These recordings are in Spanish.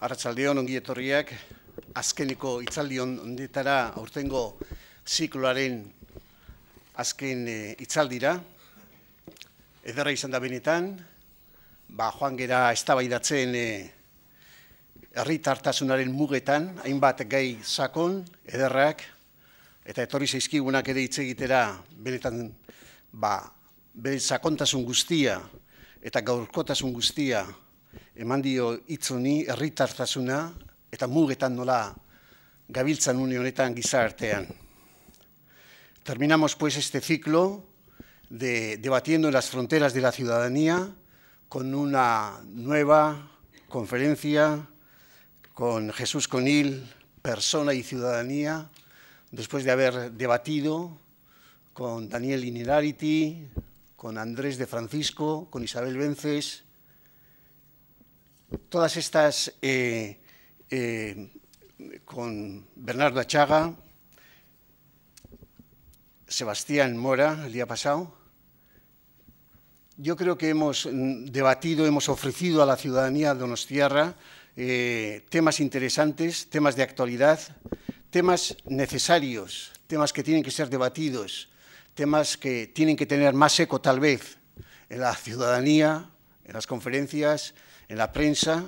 Arratsaldeon ongi etorriak azkeniko hitzaldion honetara aurtengo zikloaren azken eh, hitzaldira e, ederra izan da benetan ba joan gera eztabaidatzen e, mugetan hainbat gai sakon ederrak eta etorri zaizkigunak ere hitz egitera benetan ba sakontasun guztia eta gaurkotasun guztia eman dio hitz honi eta mugetan nola gabiltzan une honetan gizartean. Terminamos pues este ciclo de debatiendo en las fronteras de la ciudadanía con una nueva conferencia con Jesús Conil, persona y ciudadanía, después de haber debatido con Daniel Inerarity, con Andrés de Francisco, con Isabel Vences, todas estas eh, eh, con Bernardo Achaga, Sebastián Mora el día pasado. Yo creo que hemos mm, debatido, hemos ofrecido a la ciudadanía de donostiarra eh, temas interesantes, temas de actualidad, temas necesarios, temas que tienen que ser debatidos, temas que tienen que tener más eco tal vez en la ciudadanía, en las conferencias, en la prensa,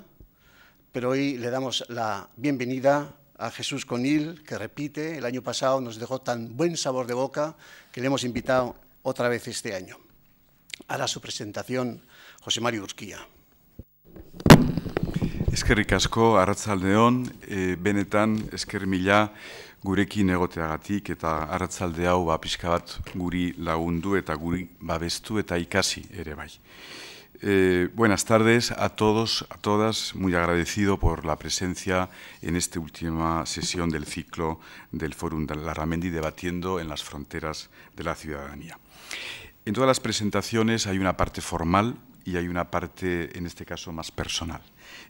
pero hoy le damos la bienvenida a Jesús Conil, que repite, el año pasado nos dejó tan buen sabor de boca que le hemos invitado otra vez este año. Hará su presentación José Mario Urquía. Eskerrik asko, Arratzaldeon, e, eh, benetan esker mila gurekin egoteagatik eta Arratzalde hau ba, pixka bat guri lagundu eta guri babestu eta ikasi ere bai. Eh, buenas tardes a todos, a todas. Muy agradecido por la presencia en esta última sesión del ciclo del Fórum de la Ramendi debatiendo en las fronteras de la ciudadanía. En todas las presentaciones hay una parte formal y hay una parte, en este caso, más personal.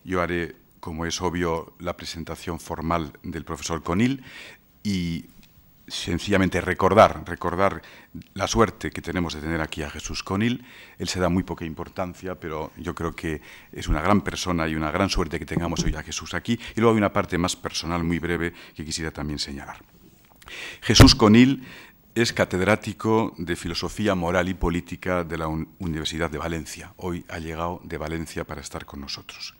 Yo haré, como es obvio, la presentación formal del profesor Conil y sencillamente recordar, recordar la suerte que tenemos de tener aquí a Jesús Conil. Él se da muy poca importancia, pero yo creo que es una gran persona y una gran suerte que tengamos hoy a Jesús aquí. Y luego hay una parte más personal muy breve que quisiera también señalar. Jesús Conil es catedrático de Filosofía Moral y Política de la Universidad de Valencia. Hoy ha llegado de Valencia para estar con nosotros.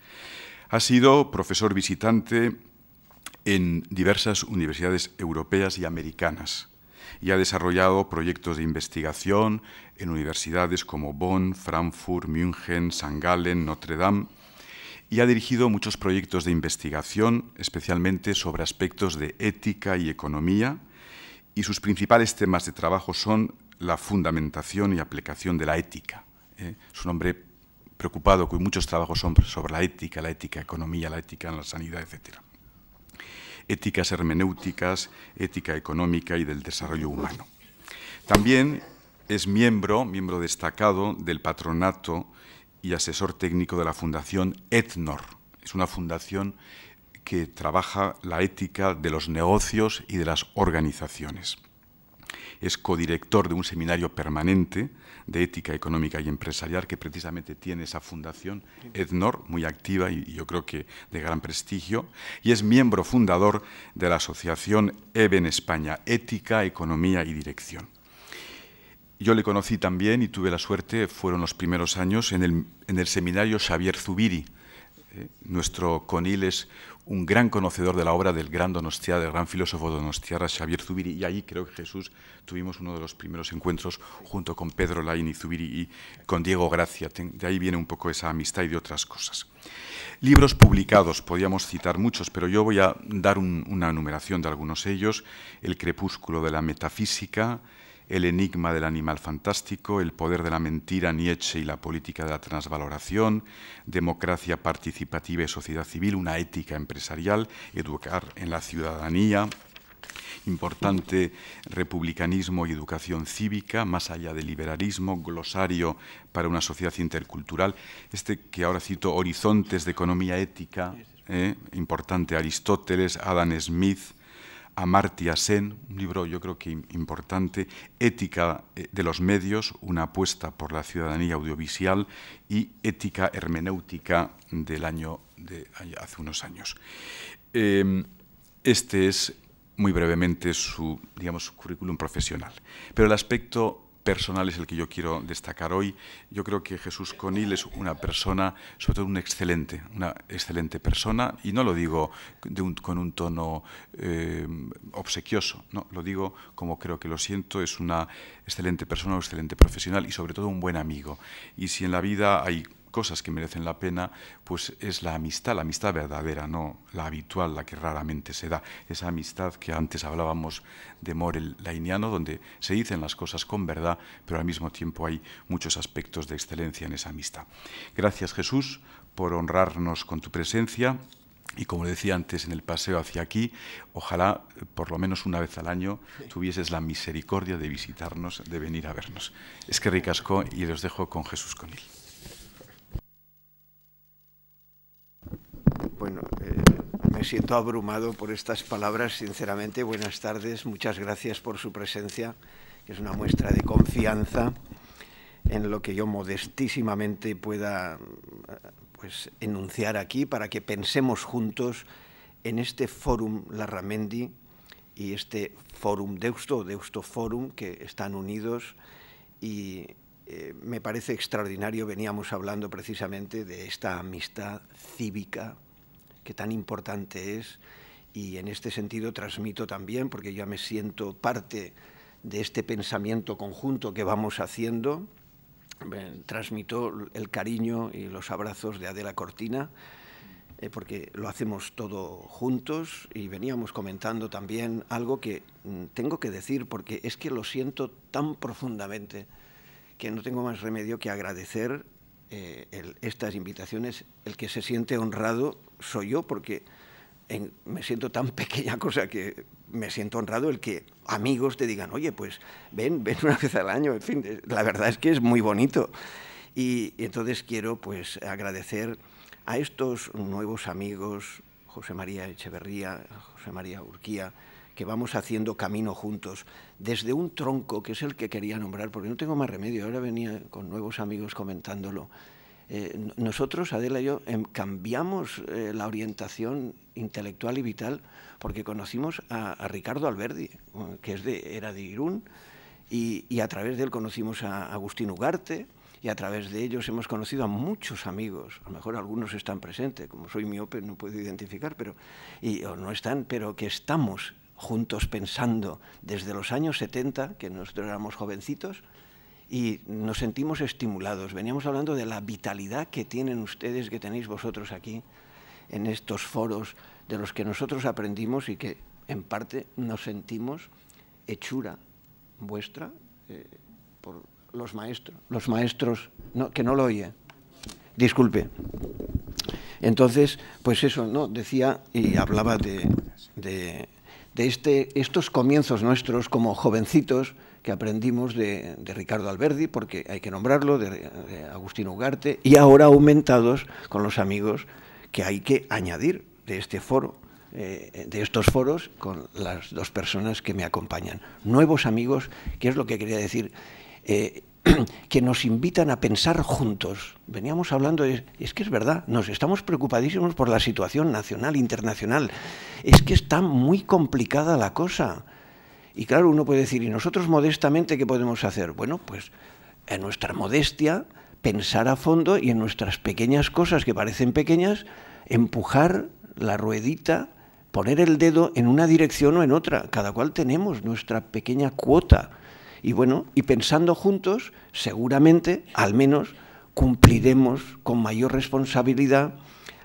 Ha sido profesor visitante en diversas universidades europeas y americanas y ha desarrollado proyectos de investigación en universidades como Bonn, Frankfurt, München, St. Gallen, Notre Dame, y ha dirigido muchos proyectos de investigación, especialmente sobre aspectos de ética y economía, y sus principales temas de trabajo son la fundamentación y aplicación de la ética. ¿eh? Es un hombre preocupado con muchos trabajos sobre la ética, la ética economía, la ética en la sanidad, etc éticas hermenéuticas, ética económica y del desarrollo humano. También es miembro, miembro destacado del patronato y asesor técnico de la Fundación Etnor. Es una fundación que trabaja la ética de los negocios y de las organizaciones es codirector de un seminario permanente de ética económica y empresarial que precisamente tiene esa fundación EDNOR, muy activa y yo creo que de gran prestigio, y es miembro fundador de la asociación EBEN España, Ética, Economía y Dirección. Yo le conocí también y tuve la suerte, fueron los primeros años, en el, seminario Xavier Zubiri. Eh, nuestro CONIL un gran conocedor de la obra del gran donostiarra, del gran filósofo donostiarra Xavier Zubiri, y ahí creo que Jesús tuvimos uno de los primeros encuentros junto con Pedro Lain y Zubiri y con Diego Gracia. De ahí viene un poco esa amistad y de otras cosas. Libros publicados, podíamos citar muchos, pero yo voy a dar una enumeración de algunos de ellos. El crepúsculo de la metafísica, el enigma del animal fantástico, El poder de la mentira, Nietzsche y la política de la transvaloración, Democracia participativa y sociedad civil, una ética empresarial, Educar en la ciudadanía, importante republicanismo y educación cívica, más allá del liberalismo, glosario para una sociedad intercultural, este que ahora cito, Horizontes de Economía Ética, eh, importante Aristóteles, Adam Smith, Amartya Sen, un libro yo creo que importante, Ética eh, de los medios, una apuesta por la ciudadanía audiovisual y Ética hermenéutica del año de hace unos años. Em, este es muy brevemente su, digamos, su currículum profesional. Pero el aspecto personal es el que yo quiero destacar hoy. Yo creo que Jesús Conil es una persona, sobre todo un excelente, una excelente persona, y no lo digo con un tono eh, obsequioso, no, lo digo como creo que lo siento, es una excelente persona, un excelente profesional y sobre todo un buen amigo. Y si en la vida hay cosas que merecen la pena, pues es la amistad, la amistad verdadera, no la habitual, la que raramente se da. Esa amistad que antes hablábamos de Morel Lainiano, donde se dicen las cosas con verdad, pero al mismo tiempo hay muchos aspectos de excelencia en esa amistad. Gracias Jesús por honrarnos con tu presencia. Y como decía antes, en el paseo hacia aquí, ojalá por lo menos una vez al año tuvieses la misericordia de visitarnos, de venir a vernos. Es que ricasco y los dejo con Jesús con él Bueno, eh, me siento abrumado por estas palabras, sinceramente. Buenas tardes, muchas gracias por su presencia, que es una muestra de confianza en lo que yo modestísimamente pueda pues, enunciar aquí para que pensemos juntos en este Fórum Larramendi y este Fórum Deusto, Deusto Fórum, que están unidos y eh, me parece extraordinario, veníamos hablando precisamente de esta amistad cívica que tan importante es y en este sentido transmito también, porque ya me siento parte de este pensamiento conjunto que vamos haciendo, transmito el cariño y los abrazos de Adela Cortina, eh, porque lo hacemos todo juntos y veníamos comentando también algo que mm, tengo que decir, porque es que lo siento tan profundamente que no tengo más remedio que agradecer eh, estas invitaciones, el que se siente honrado soy yo, porque me siento tan pequeña cosa que me siento honrado el que amigos te digan, oye, pues ven, ven una vez al año, en fin, la verdad es que es muy bonito. Y, y entonces quiero pues agradecer a estos nuevos amigos, José María Echeverría, José María Urquía, que vamos haciendo camino juntos, desde un tronco, que es el que quería nombrar, porque no tengo más remedio, ahora venía con nuevos amigos comentándolo, eh, nosotros, Adela y yo, em, cambiamos eh, la orientación intelectual y vital porque conocimos a, Ricardo Alberdi, que era de Irún, y, a través de él conocimos a Agustín Ugarte, y a través de ellos hemos conocido a muchos amigos, a lo mejor algunos están presentes, como soy miope no puedo identificar, pero, y, no están, pero que estamos juntos pensando desde los años 70, que nosotros éramos jovencitos, y nos sentimos estimulados. Veníamos hablando de la vitalidad que tienen ustedes, que tenéis vosotros aquí, en estos foros, de los que nosotros aprendimos y que en parte nos sentimos hechura vuestra eh, por los maestros, los maestros, que no lo oye. Disculpe. Entonces, pues eso, ¿no? Decía y hablaba de, de, de este, estos comienzos nuestros como jovencitos, que aprendimos de, Ricardo Alberdi, porque hay que nombrarlo, de, Agustín Ugarte, y ahora aumentados con los amigos que hay que añadir de este foro. Eh, de estos foros con las dos personas que me acompañan. Nuevos amigos, que es lo que quería decir, eh, que nos invitan a pensar juntos. Veníamos hablando, de, es que es verdad, nos estamos preocupadísimos por la situación nacional, internacional. Es que está muy complicada la cosa. Y claro, uno puede decir, ¿y nosotros modestamente qué podemos hacer? Bueno, pues en nuestra modestia, pensar a fondo y en nuestras pequeñas cosas que parecen pequeñas, empujar la ruedita, poner el dedo en una dirección o en otra. Cada cual tenemos nuestra pequeña cuota. Y bueno, y pensando juntos, seguramente, al menos, cumpliremos con mayor responsabilidad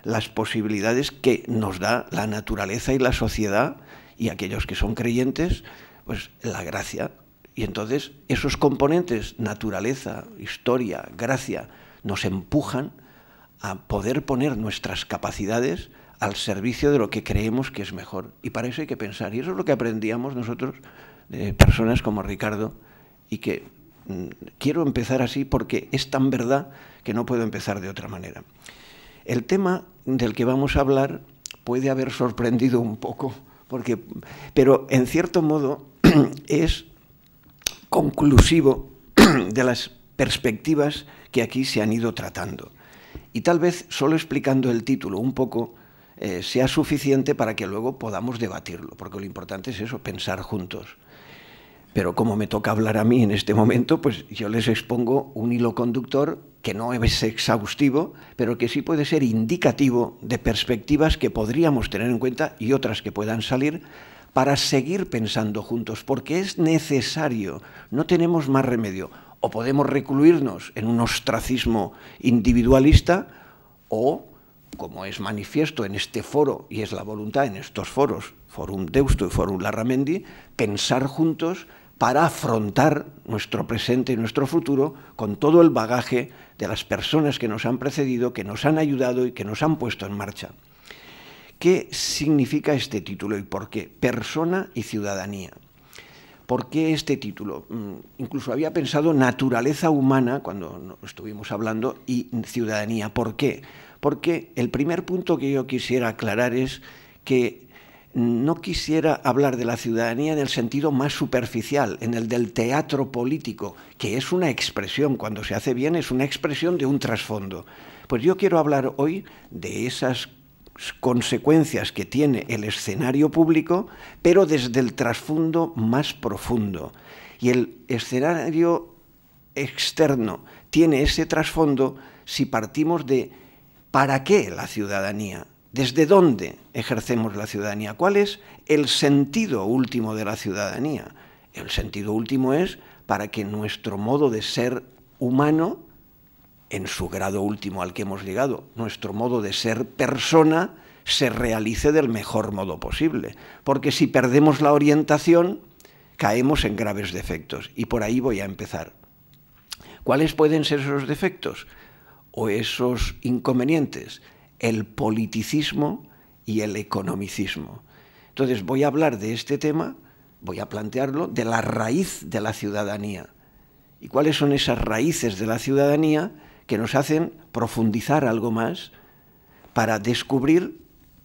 las posibilidades que nos da la naturaleza y la sociedad y aquellos que son creyentes pues la gracia. Y entonces esos componentes, naturaleza, historia, gracia, nos empujan a poder poner nuestras capacidades al servicio de lo que creemos que es mejor. Y para eso hay que pensar. Y eso es lo que aprendíamos nosotros de eh, personas como Ricardo y que mm, quiero empezar así porque es tan verdad que no puedo empezar de otra manera. El tema del que vamos a hablar puede haber sorprendido un poco, porque, pero en cierto modo es conclusivo de las perspectivas que aquí se han ido tratando. Y tal vez solo explicando el título un poco eh, sea suficiente para que luego podamos debatirlo, porque lo importante es eso, pensar juntos. Pero como me toca hablar a mí en este momento, pues yo les expongo un hilo conductor que no es exhaustivo, pero que sí puede ser indicativo de perspectivas que podríamos tener en cuenta y otras que puedan salir para seguir pensando juntos, porque es necesario, no tenemos más remedio. O podemos recluirnos en un ostracismo individualista o, como es manifiesto en este foro, y es la voluntad en estos foros, Forum Deusto y Forum Larramendi, pensar juntos para afrontar nuestro presente y nuestro futuro con todo el bagaje de las personas que nos han precedido, que nos han ayudado y que nos han puesto en marcha. ¿Qué significa este título y por qué? Persona y ciudadanía. ¿Por qué este título? Mm, incluso había pensado naturaleza humana cuando estuvimos hablando y ciudadanía. ¿Por qué? Porque el primer punto que yo quisiera aclarar es que no quisiera hablar de la ciudadanía en el sentido más superficial, en el del teatro político, que es una expresión, cuando se hace bien es una expresión de un trasfondo. Pues yo quiero hablar hoy de esas consecuencias que tiene el escenario público, pero desde el trasfondo más profundo. Y el escenario externo tiene ese trasfondo si partimos de para qué la ciudadanía, desde dónde ejercemos la ciudadanía, cuál es el sentido último de la ciudadanía. El sentido último es para que nuestro modo de ser humano en su grado último al que hemos llegado, nuestro modo de ser persona, se realice del mejor modo posible. Porque si perdemos la orientación, caemos en graves defectos. Y por ahí voy a empezar. ¿Cuáles pueden ser esos defectos o esos inconvenientes? El politicismo y el economicismo. Entonces voy a hablar de este tema, voy a plantearlo, de la raíz de la ciudadanía. ¿Y cuáles son esas raíces de la ciudadanía? que nos hacen profundizar algo más para descubrir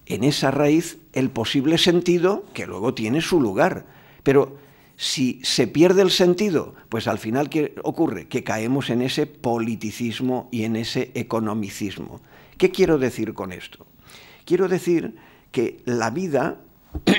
en esa raíz el posible sentido que luego tiene su lugar. Pero si se pierde el sentido, pues al final ¿qué ocurre? Que caemos en ese politicismo y en ese economicismo. ¿Qué quiero decir con esto? Quiero decir que la vida,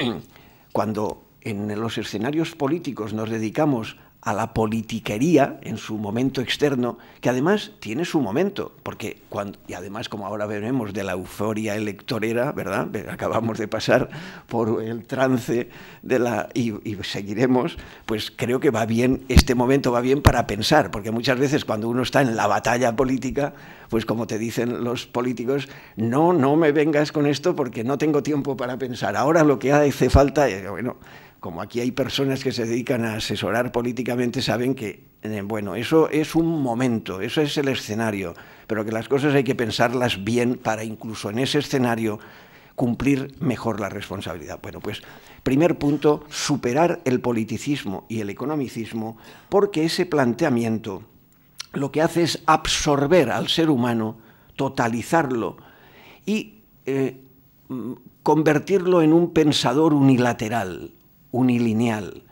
cuando en los escenarios políticos nos dedicamos a la politiquería en su momento externo, que además tiene su momento, porque cuando, y además como ahora veremos de la euforia electorera, ¿verdad? Acabamos de pasar por el trance de la y, seguiremos, pues creo que va bien este momento va bien para pensar, porque muchas veces cuando uno está en la batalla política, pues como te dicen los políticos, no, no me vengas con esto porque no tengo tiempo para pensar. Ahora lo que hace falta, eh, bueno, como aquí hay personas que se dedican a asesorar políticamente, saben que, eh, bueno, eso es un momento, eso es el escenario, pero que las cosas hay que pensarlas bien para incluso en ese escenario cumplir mejor la responsabilidad. Bueno, pues primer punto, superar el politicismo y el economicismo, porque ese planteamiento lo que hace es absorber al ser humano, totalizarlo y eh, mm, convertirlo en un pensador unilateral, unilineal,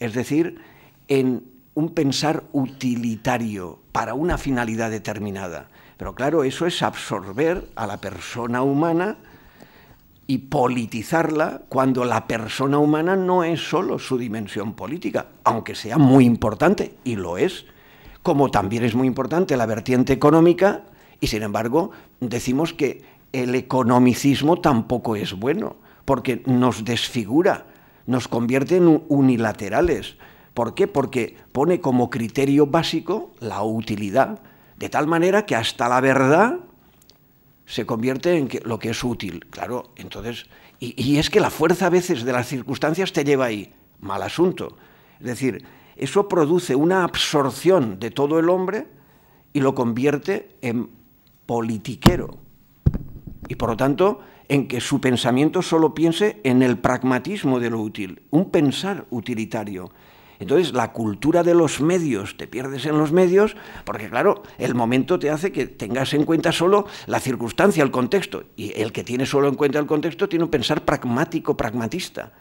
es decir, en un pensar utilitario para una finalidad determinada. Pero claro, eso es absorber a la persona humana y politizarla cuando la persona humana no es solo su dimensión política, aunque sea muy importante, y lo es, como también es muy importante la vertiente económica, y sin embargo decimos que el economicismo tampoco es bueno, porque nos desfigura nos convierte en unilaterales. ¿Por qué? Porque pone como criterio básico la utilidad, de tal manera que hasta la verdad se convierte en lo que es útil. Claro, entonces, y, es que la fuerza a veces de las circunstancias te lleva ahí. Mal asunto. Es decir, eso produce una absorción de todo el hombre y lo convierte en politiquero. Y por lo tanto, en que su pensamiento solo piense en el pragmatismo de lo útil, un pensar utilitario. Entonces, la cultura de los medios, te pierdes en los medios, porque claro, el momento te hace que tengas en cuenta solo la circunstancia, el contexto, y el que tiene solo en cuenta el contexto tiene un pensar pragmático, pragmatista.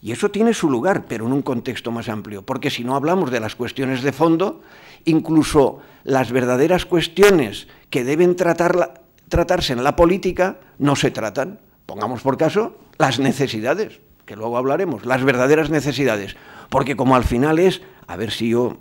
Y eso tiene su lugar, pero en un contexto más amplio, porque si no hablamos de las cuestiones de fondo, incluso las verdaderas cuestiones que deben tratar la, tratarse en la política no se tratan. Pongamos por caso las necesidades, que luego hablaremos, las verdaderas necesidades. Porque como al final es, a ver si yo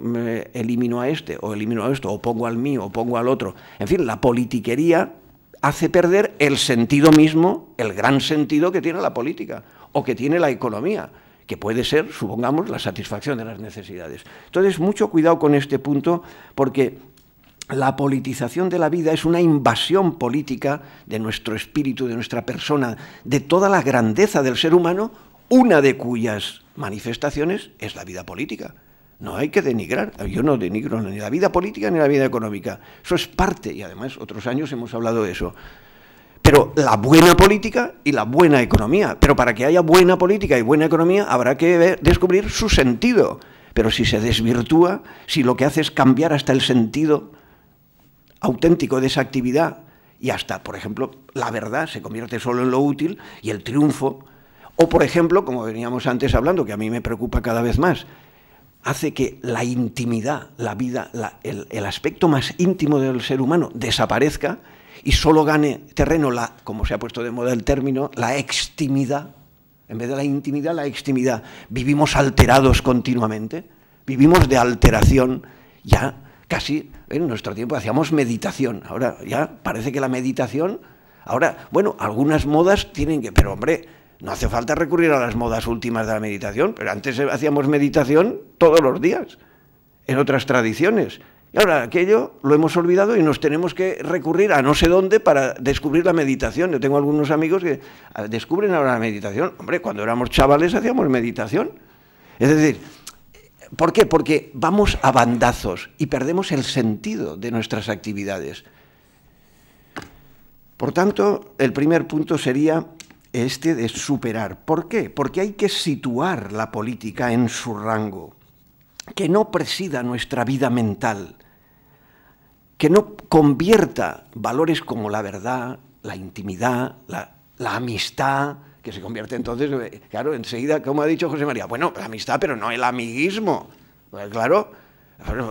elimino a este, o elimino a esto, o pongo al mío, o pongo al otro. En fin, la politiquería hace perder el sentido mismo, el gran sentido que tiene la política, o que tiene la economía que puede ser, supongamos, la satisfacción de las necesidades. Entonces, mucho cuidado con este punto, porque la politización de la vida es una invasión política de nuestro espíritu, de nuestra persona, de toda la grandeza del ser humano, una de cuyas manifestaciones es la vida política. No hay que denigrar, yo no denigro ni la vida política ni la vida económica, eso es parte, y además otros años hemos hablado de eso. Pero la buena política y la buena economía, pero para que haya buena política y buena economía habrá que descubrir su sentido, pero si se desvirtúa, si lo que hace es cambiar hasta el sentido auténtico de esa actividad y hasta, por ejemplo, la verdad se convierte solo en lo útil y el triunfo, o por ejemplo, como veníamos antes hablando, que a mí me preocupa cada vez más, hace que la intimidad, la vida, el, el, aspecto más íntimo del ser humano desaparezca y solo gane terreno la, como se ha puesto de moda el término, la extimidad. En vez de la intimidad, la extimidad. Vivimos alterados continuamente, vivimos de alteración ya casi en nuestro tiempo hacíamos meditación. Ahora ya parece que la meditación, ahora, bueno, algunas modas tienen que, pero hombre, no hace falta recurrir a las modas últimas de la meditación, pero antes hacíamos meditación todos los días, en otras tradiciones. Y ahora aquello lo hemos olvidado y nos tenemos que recurrir a no sé dónde para descubrir la meditación. Yo tengo algunos amigos que descubren ahora la meditación. Hombre, cuando éramos chavales hacíamos meditación. Es decir, ¿Por qué? Porque vamos a bandazos y perdemos el sentido de nuestras actividades. Por tanto, el primer punto sería este de superar. ¿Por qué? Porque hay que situar la política en su rango, que no presida nuestra vida mental, que no convierta valores como la verdad, la intimidad, la, la amistad, que se convierte entonces, eh, claro, enseguida, como ha dicho José María, bueno, la amistad, pero no el amiguismo. Pues claro,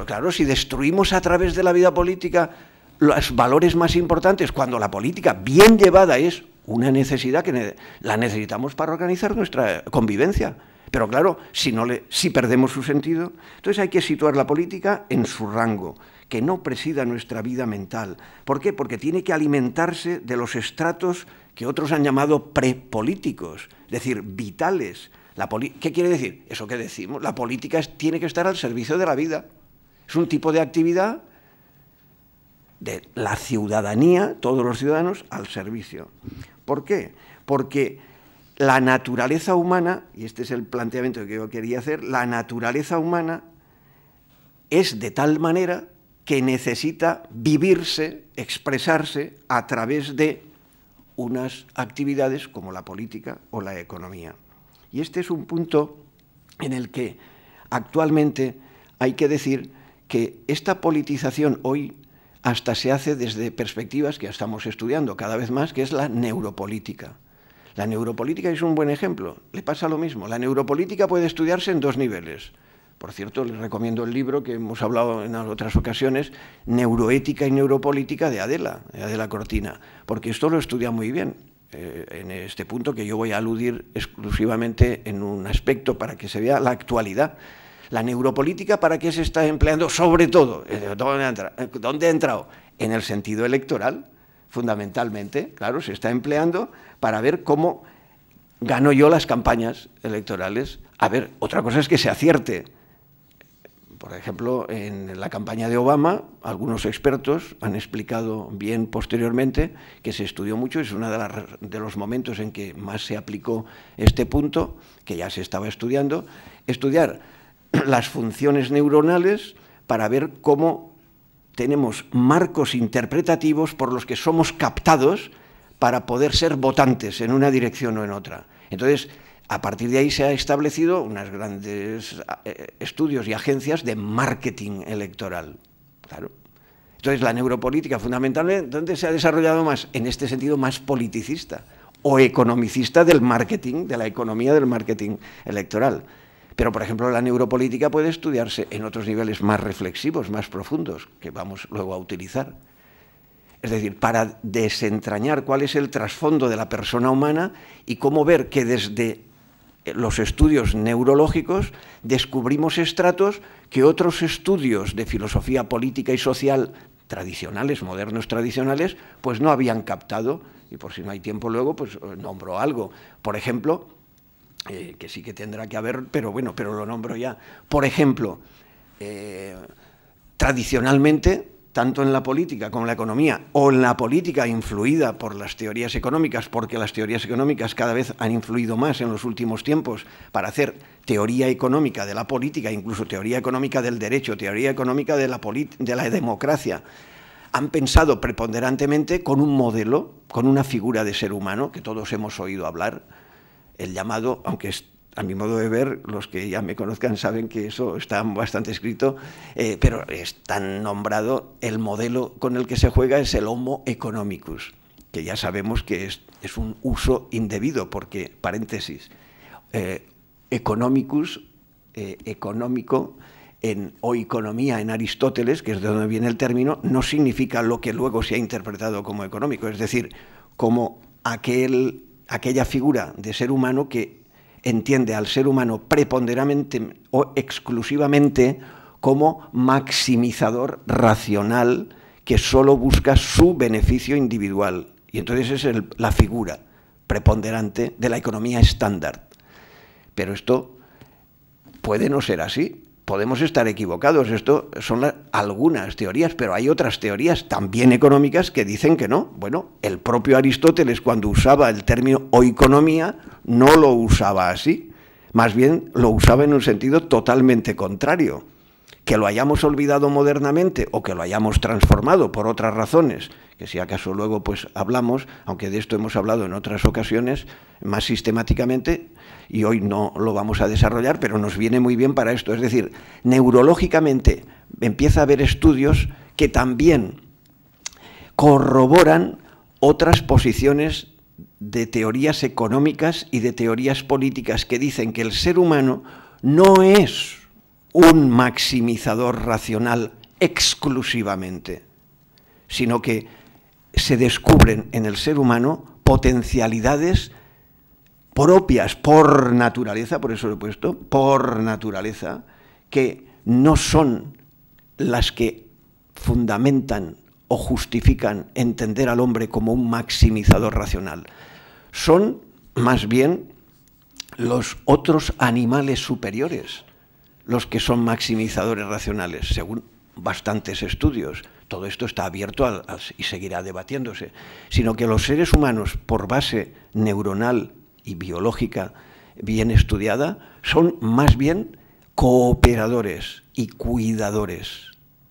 claro, si destruimos a través de la vida política los valores más importantes, cuando la política bien llevada es una necesidad que la necesitamos para organizar nuestra convivencia. Pero claro, si, no le, si perdemos su sentido, entonces hay que situar la política en su rango, que no presida nuestra vida mental. ¿Por qué? Porque tiene que alimentarse de los estratos que otros han llamado prepolíticos, es decir, vitales. ¿Qué quiere decir? Eso que decimos, la política tiene que estar al servicio de la vida. Es un tipo de actividad de la ciudadanía, todos los ciudadanos, al servicio. ¿Por qué? Porque la naturaleza humana, y este es el planteamiento que yo quería hacer, la naturaleza humana es de tal manera que necesita vivirse, expresarse a través de unas actividades como la política o la economía. Y este es un punto en el que actualmente hay que decir que esta politización hoy hasta se hace desde perspectivas que estamos estudiando cada vez más, que es la neuropolítica. La neuropolítica es un buen ejemplo, le pasa lo mismo. La neuropolítica puede estudiarse en dos niveles. Por cierto, les recomiendo el libro que hemos hablado en otras ocasiones, Neuroética y Neuropolítica de Adela, de Adela Cortina, porque esto lo estudia muy bien. Eh, en este punto que yo voy a aludir exclusivamente en un aspecto para que se vea la actualidad. La neuropolítica, ¿para qué se está empleando? Sobre todo, eh, eh, ¿Dónde ha entrado? En el sentido electoral, fundamentalmente, claro, se está empleando para ver cómo gano yo las campañas electorales. A ver, otra cosa es que se acierte, por ejemplo, en la campaña de Obama, algunos expertos han explicado bien posteriormente que se estudió mucho, es uno de, las, de los momentos en que más se aplicó este punto, que ya se estaba estudiando, estudiar las funciones neuronales para ver cómo tenemos marcos interpretativos por los que somos captados para poder ser votantes en una dirección o en otra. Entonces, a partir de ahí se han establecido ...unas grandes eh, estudios y agencias de marketing electoral. Claro. Entonces la neuropolítica fundamentalmente ...¿dónde se ha desarrollado más, en este sentido, más politicista o economicista del marketing, de la economía del marketing electoral. Pero, por ejemplo, la neuropolítica puede estudiarse en otros niveles más reflexivos, más profundos, que vamos luego a utilizar. Es decir, para desentrañar cuál es el trasfondo de la persona humana y cómo ver que desde los estudios neurológicos, descubrimos estratos que otros estudios de filosofía política y social tradicionales, modernos tradicionales, pues no habían captado, y por si no hay tiempo luego, pues eh, nombro algo. Por ejemplo, eh, que sí que tendrá que haber, pero bueno, pero lo nombro ya. Por ejemplo, eh, tradicionalmente tanto en la política como en la economía, o en la política influida por las teorías económicas, porque las teorías económicas cada vez han influido más en los últimos tiempos para hacer teoría económica de la política, incluso teoría económica del derecho, teoría económica de la, de la democracia, han pensado preponderantemente con un modelo, con una figura de ser humano que todos hemos oído hablar, el llamado, aunque es a mi modo de ver, los que ya me conozcan saben que eso está bastante escrito, eh, pero está nombrado, el modelo con el que se juega es el Homo economicus, que ya sabemos que es, un uso indebido, porque, paréntesis, eh, economicus, eh, económico, en, o economía en Aristóteles, que es de donde viene el término, no significa lo que luego se ha interpretado como económico, es decir, como aquel, aquella figura de ser humano que entiende al ser humano preponderantemente o exclusivamente como maximizador racional que solo busca su beneficio individual. Y entonces es la figura preponderante de la economía estándar. Pero esto puede no ser así podemos estar equivocados. Esto son algunas teorías, pero hay otras teorías también económicas que dicen que no. Bueno, el propio Aristóteles cuando usaba el término o economía no lo usaba así, más bien lo usaba en un sentido totalmente contrario. Que lo hayamos olvidado modernamente o que lo hayamos transformado por otras razones, que si acaso luego pues hablamos, aunque de esto hemos hablado en otras ocasiones, más sistemáticamente, y hoy no lo vamos a desarrollar, pero nos viene muy bien para esto. Es decir, neurológicamente empieza a haber estudios que también corroboran otras posiciones de teorías económicas y de teorías políticas que dicen que el ser humano no es un maximizador racional exclusivamente, sino que se descubren en el ser humano potencialidades propias por naturaleza, por eso lo he puesto, por naturaleza, que no son las que fundamentan o justifican entender al hombre como un maximizador racional. Son más bien los otros animales superiores los que son maximizadores racionales, según bastantes estudios. Todo esto está abierto y seguirá debatiéndose, sino que los seres humanos, por base neuronal biológica bien estudiada, son más bien cooperadores y cuidadores.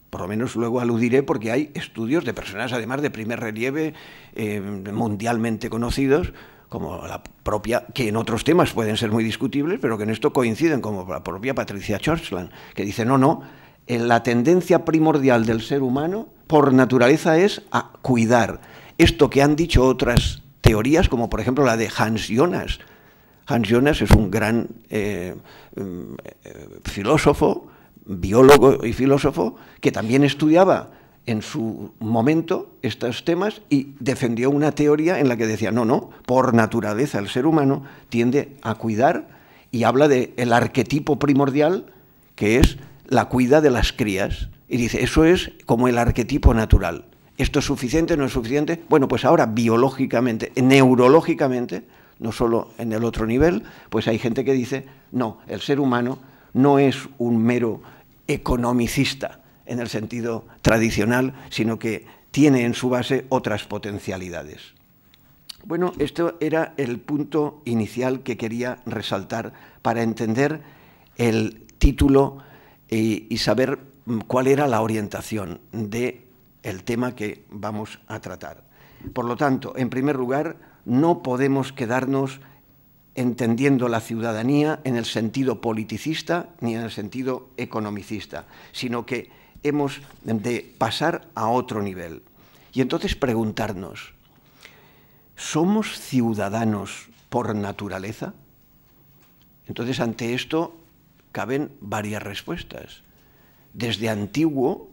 Por lo menos luego aludiré porque hay estudios de personas, además de primer relieve, eh, mundialmente conocidos, como la propia, que en otros temas pueden ser muy discutibles, pero que en esto coinciden, como la propia Patricia Churchland, que dice, no, no, la tendencia primordial del ser humano por naturaleza es a cuidar. Esto que han dicho otras teorías como por ejemplo la de Hans Jonas. Hans Jonas es un gran eh, mm, filósofo, biólogo y filósofo, que también estudiaba en su momento estos temas y defendió una teoría en la que decía, no, no, por naturaleza el ser humano tiende a cuidar y habla del el arquetipo primordial que es la cuida de las crías. Y dice, eso es como el arquetipo natural. ¿Esto es suficiente? ¿No es suficiente? Bueno, pues ahora biológicamente, neurológicamente, no solo en el otro nivel, pues hay gente que dice, no, el ser humano no es un mero economicista en el sentido tradicional, sino que tiene en su base otras potencialidades. Bueno, esto era el punto inicial que quería resaltar para entender el título eh, y saber mm, cuál era la orientación de el tema que vamos a tratar. Por lo tanto, en primer lugar, no podemos quedarnos entendiendo la ciudadanía en el sentido politicista ni en el sentido economicista, sino que hemos de pasar a otro nivel. Y entonces preguntarnos, ¿somos ciudadanos por naturaleza? Entonces ante esto caben varias respuestas. Desde antiguo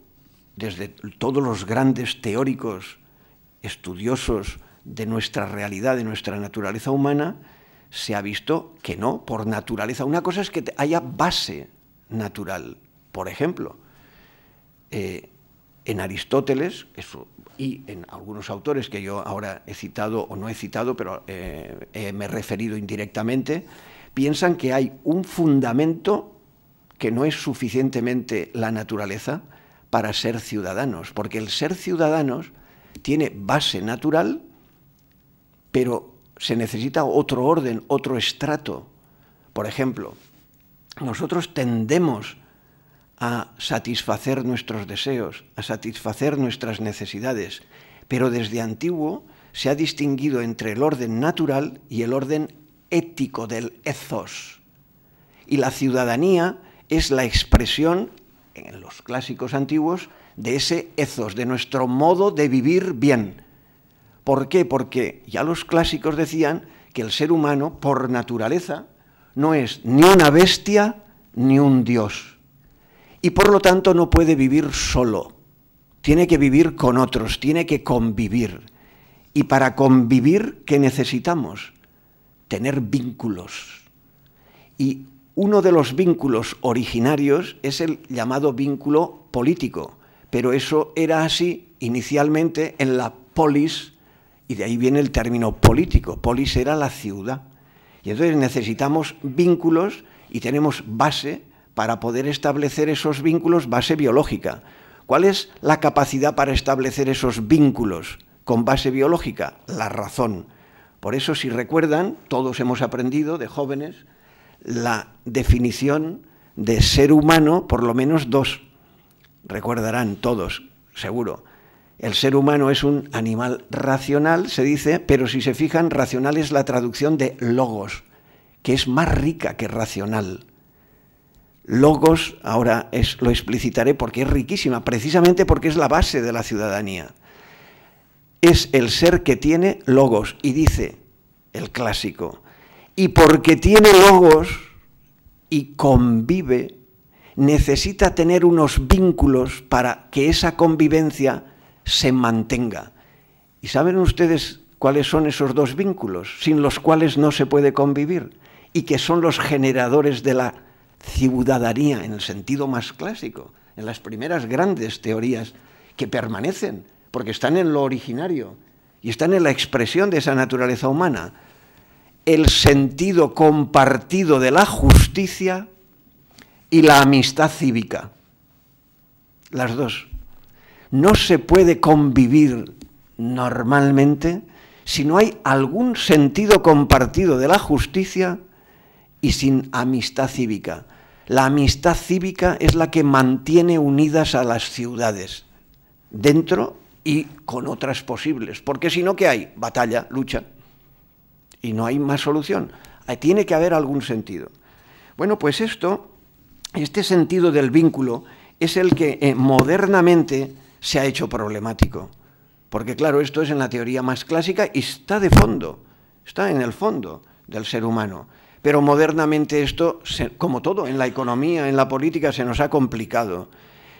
desde todos los grandes teóricos, estudiosos de nuestra realidad, de nuestra naturaleza humana, se ha visto que no, por naturaleza. Una cosa es que haya base natural. Por ejemplo, eh, en Aristóteles y en algunos autores que yo ahora he citado o no he citado, pero eh, eh, me he referido indirectamente, piensan que hay un fundamento que no es suficientemente la naturaleza, para ser ciudadanos, porque el ser ciudadanos tiene base natural, pero se necesita otro orden, otro estrato. Por ejemplo, nosotros tendemos a satisfacer nuestros deseos, a satisfacer nuestras necesidades, pero desde antiguo se ha distinguido entre el orden natural y el orden ético del ethos. Y la ciudadanía es la expresión en los clásicos antiguos de ese ethos, de nuestro modo de vivir bien. ¿Por qué? Porque ya los clásicos decían que el ser humano, por naturaleza, no es ni una bestia ni un dios. Y por lo tanto no puede vivir solo. Tiene que vivir con otros, tiene que convivir. Y para convivir, ¿qué necesitamos? Tener vínculos. Y uno de los vínculos originarios es el llamado vínculo político, pero eso era así inicialmente en la polis, y de ahí viene el término político. Polis era la ciudad. Y entonces necesitamos vínculos y tenemos base para poder establecer esos vínculos, base biológica. ¿Cuál es la capacidad para establecer esos vínculos con base biológica? La razón. Por eso, si recuerdan, todos hemos aprendido de jóvenes la definición de ser humano, por lo menos dos. Recordarán todos, seguro. El ser humano es un animal racional, se dice, pero si se fijan, racional es la traducción de logos, que es más rica que racional. Logos, ahora lo explicitaré porque es riquísima, precisamente porque es la base de la ciudadanía. Es el ser que tiene logos y dice el clásico, y porque tiene logos y convive, necesita tener unos vínculos para que esa convivencia se mantenga. ¿Y saben ustedes cuáles son esos dos vínculos sin los cuales no se puede convivir y que son los generadores de la ciudadanía en el sentido más clásico, en las primeras grandes teorías que permanecen porque están en lo originario y están en la expresión de esa naturaleza humana? el sentido compartido de la justicia y la amistad cívica. Las dos. No se puede convivir normalmente si no hay algún sentido compartido de la justicia y sin amistad cívica. La amistad cívica es la que mantiene unidas a las ciudades, dentro y con otras posibles, porque si no, ¿qué hay? Batalla, lucha y no hay más solución. Tiene que haber algún sentido. Bueno, pues esto, este sentido del vínculo es el que eh, modernamente se ha hecho problemático. Porque claro, esto es en la teoría más clásica y está de fondo, está en el fondo del ser humano. Pero modernamente esto, como todo, en la economía, en la política, se nos ha complicado.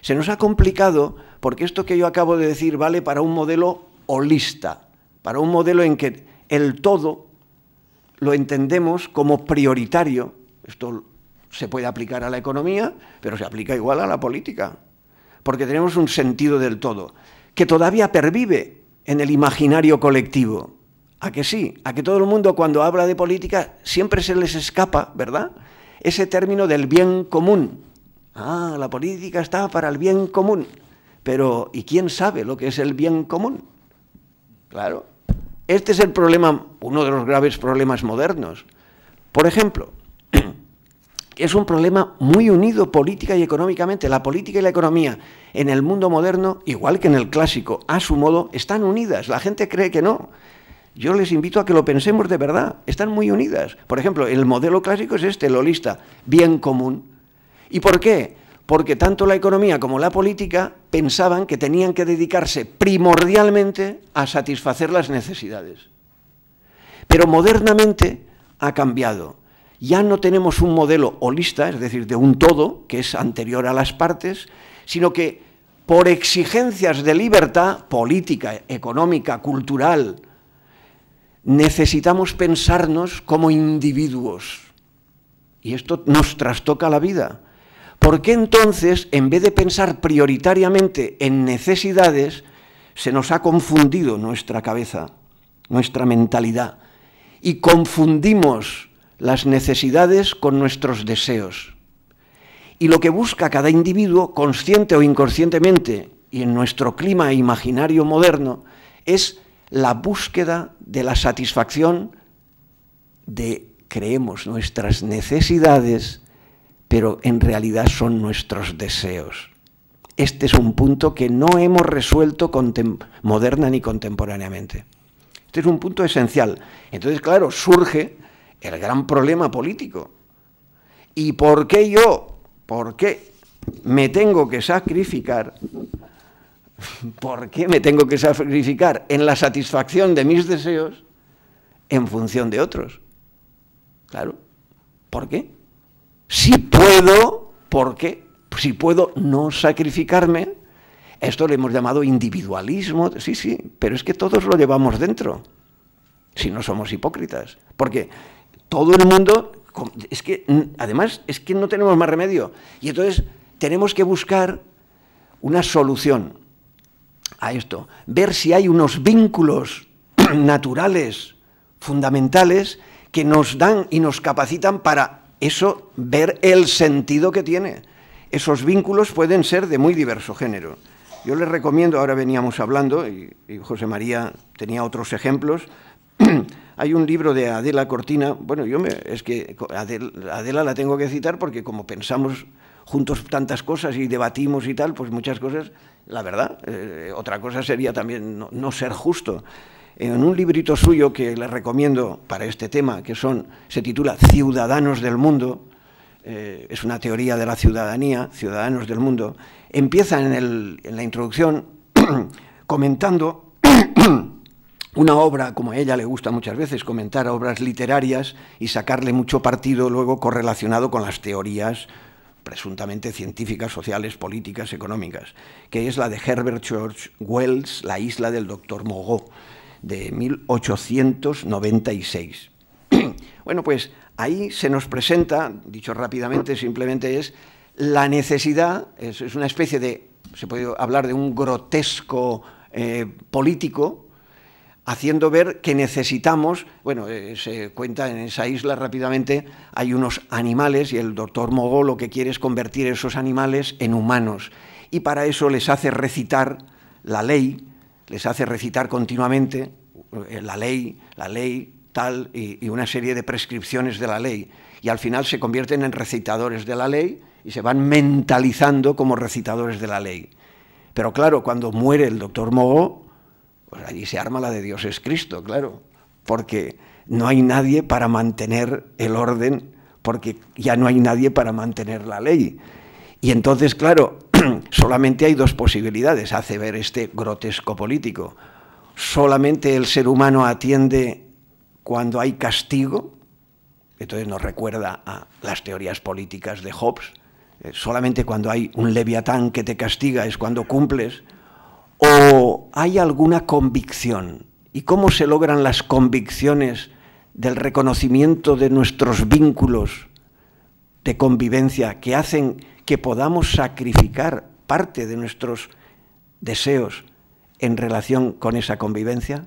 Se nos ha complicado porque esto que yo acabo de decir vale para un modelo holista, para un modelo en que el todo lo entendemos como prioritario. Esto se puede aplicar a la economía, pero se aplica igual a la política, porque tenemos un sentido del todo, que todavía pervive en el imaginario colectivo. A que sí, a que todo el mundo cuando habla de política siempre se les escapa, ¿verdad? Ese término del bien común. Ah, la política está para el bien común. Pero, ¿y quién sabe lo que es el bien común? Claro, este es el problema, uno de los graves problemas modernos. Por ejemplo, es un problema muy unido política y económicamente. La política y la economía en el mundo moderno, igual que en el clásico, a su modo, están unidas. La gente cree que no. Yo les invito a que lo pensemos de verdad. Están muy unidas. Por ejemplo, el modelo clásico es este, el lista, bien común. ¿Y por qué? porque tanto la economía como la política pensaban que tenían que dedicarse primordialmente a satisfacer las necesidades. Pero modernamente ha cambiado. Ya no tenemos un modelo holista, es decir, de un todo, que es anterior a las partes, sino que por exigencias de libertad política, económica, cultural, necesitamos pensarnos como individuos. Y esto nos trastoca la vida ¿Por qué entonces, en vez de pensar prioritariamente en necesidades, se nos ha confundido nuestra cabeza, nuestra mentalidad, y confundimos las necesidades con nuestros deseos? Y lo que busca cada individuo, consciente o inconscientemente, y en nuestro clima imaginario moderno, es la búsqueda de la satisfacción de, creemos, nuestras necesidades pero en realidad son nuestros deseos. Este es un punto que no hemos resuelto moderna ni contemporáneamente. Este es un punto esencial. Entonces, claro, surge el gran problema político. ¿Y por qué yo, por qué me tengo que sacrificar? ¿Por qué me tengo que sacrificar en la satisfacción de mis deseos en función de otros? Claro. ¿Por qué? Si puedo, porque si puedo no sacrificarme, esto le hemos llamado individualismo, sí, sí, pero es que todos lo llevamos dentro, si no somos hipócritas, porque todo el mundo, es que además es que no tenemos más remedio, y entonces tenemos que buscar una solución a esto, ver si hay unos vínculos naturales, fundamentales, que nos dan y nos capacitan para eso, ver el sentido que tiene. Esos vínculos pueden ser de muy diverso género. Yo les recomiendo, ahora veníamos hablando, y, José María tenía otros ejemplos, hay un libro de Adela Cortina, bueno, yo es que Adela, la tengo que citar porque como pensamos juntos tantas cosas y debatimos y tal, pues muchas cosas, la verdad, eh, otra cosa sería también no ser justo en un librito suyo que le recomiendo para este tema, que son, se titula Ciudadanos del Mundo, eh, es una teoría de la ciudadanía, Ciudadanos del Mundo, empieza en, la introducción comentando una obra, como a ella le gusta muchas veces comentar obras literarias y sacarle mucho partido luego correlacionado con las teorías presuntamente científicas, sociales, políticas, económicas, que es la de Herbert George Wells, La isla del doctor Mogó de 1896. bueno, pues ahí se nos presenta, dicho rápidamente, simplemente es la necesidad, es, una especie de, se puede hablar de un grotesco eh, político, haciendo ver que necesitamos, bueno, eh, se cuenta en esa isla rápidamente, hay unos animales y el doctor Mogó lo que quiere es convertir esos animales en humanos. Y para eso les hace recitar la ley les hace recitar continuamente eh, la ley, la ley tal y, una serie de prescripciones de la ley. Y al final se convierten en recitadores de la ley y se van mentalizando como recitadores de la ley. Pero claro, cuando muere el doctor Mogó, pues allí se arma la de Dios es Cristo, claro, porque no hay nadie para mantener el orden, porque ya no hay nadie para mantener la ley. Y entonces, claro, solamente hay dos posibilidades, hace ver este grotesco político. Solamente el ser humano atiende cuando hay castigo, entonces nos recuerda a las teorías políticas de Hobbes, eh, solamente cuando hay un leviatán que te castiga es cuando cumples, o hay alguna convicción. ¿Y cómo se logran las convicciones del reconocimiento de nuestros vínculos de convivencia que hacen que podamos sacrificar parte de nuestros deseos en relación con esa convivencia?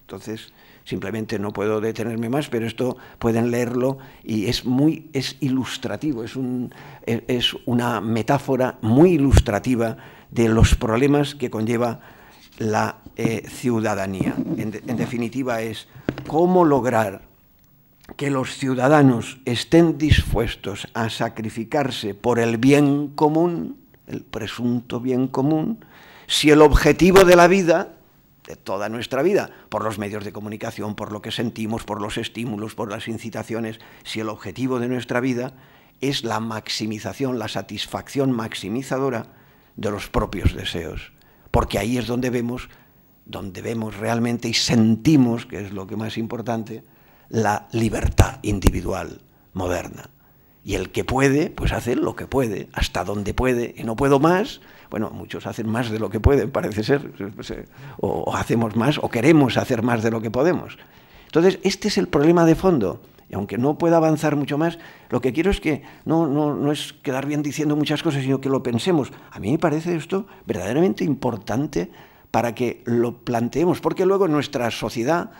Entonces, simplemente no puedo detenerme más, pero esto pueden leerlo y es muy es ilustrativo, es, e, es una metáfora muy ilustrativa de los problemas que conlleva la eh, ciudadanía. en definitiva, es cómo lograr que los ciudadanos estén dispuestos a sacrificarse por el bien común, el presunto bien común, si el objetivo de la vida, de toda nuestra vida, por los medios de comunicación, por lo que sentimos, por los estímulos, por las incitaciones, si el objetivo de nuestra vida es la maximización, la satisfacción maximizadora de los propios deseos, porque ahí es donde vemos, donde vemos realmente y sentimos, que es lo que más importante, la libertad individual moderna. Y el que puede, pues hace lo que puede, hasta donde puede, y no puedo más. Bueno, muchos hacen más de lo que pueden, parece ser, pues, eh, o hacemos más, o queremos hacer más de lo que podemos. Entonces, este es el problema de fondo. Y aunque no pueda avanzar mucho más, lo que quiero es que no, no, no es quedar bien diciendo muchas cosas, sino que lo pensemos. A mí me parece esto verdaderamente importante para que lo planteemos, porque luego nuestra sociedad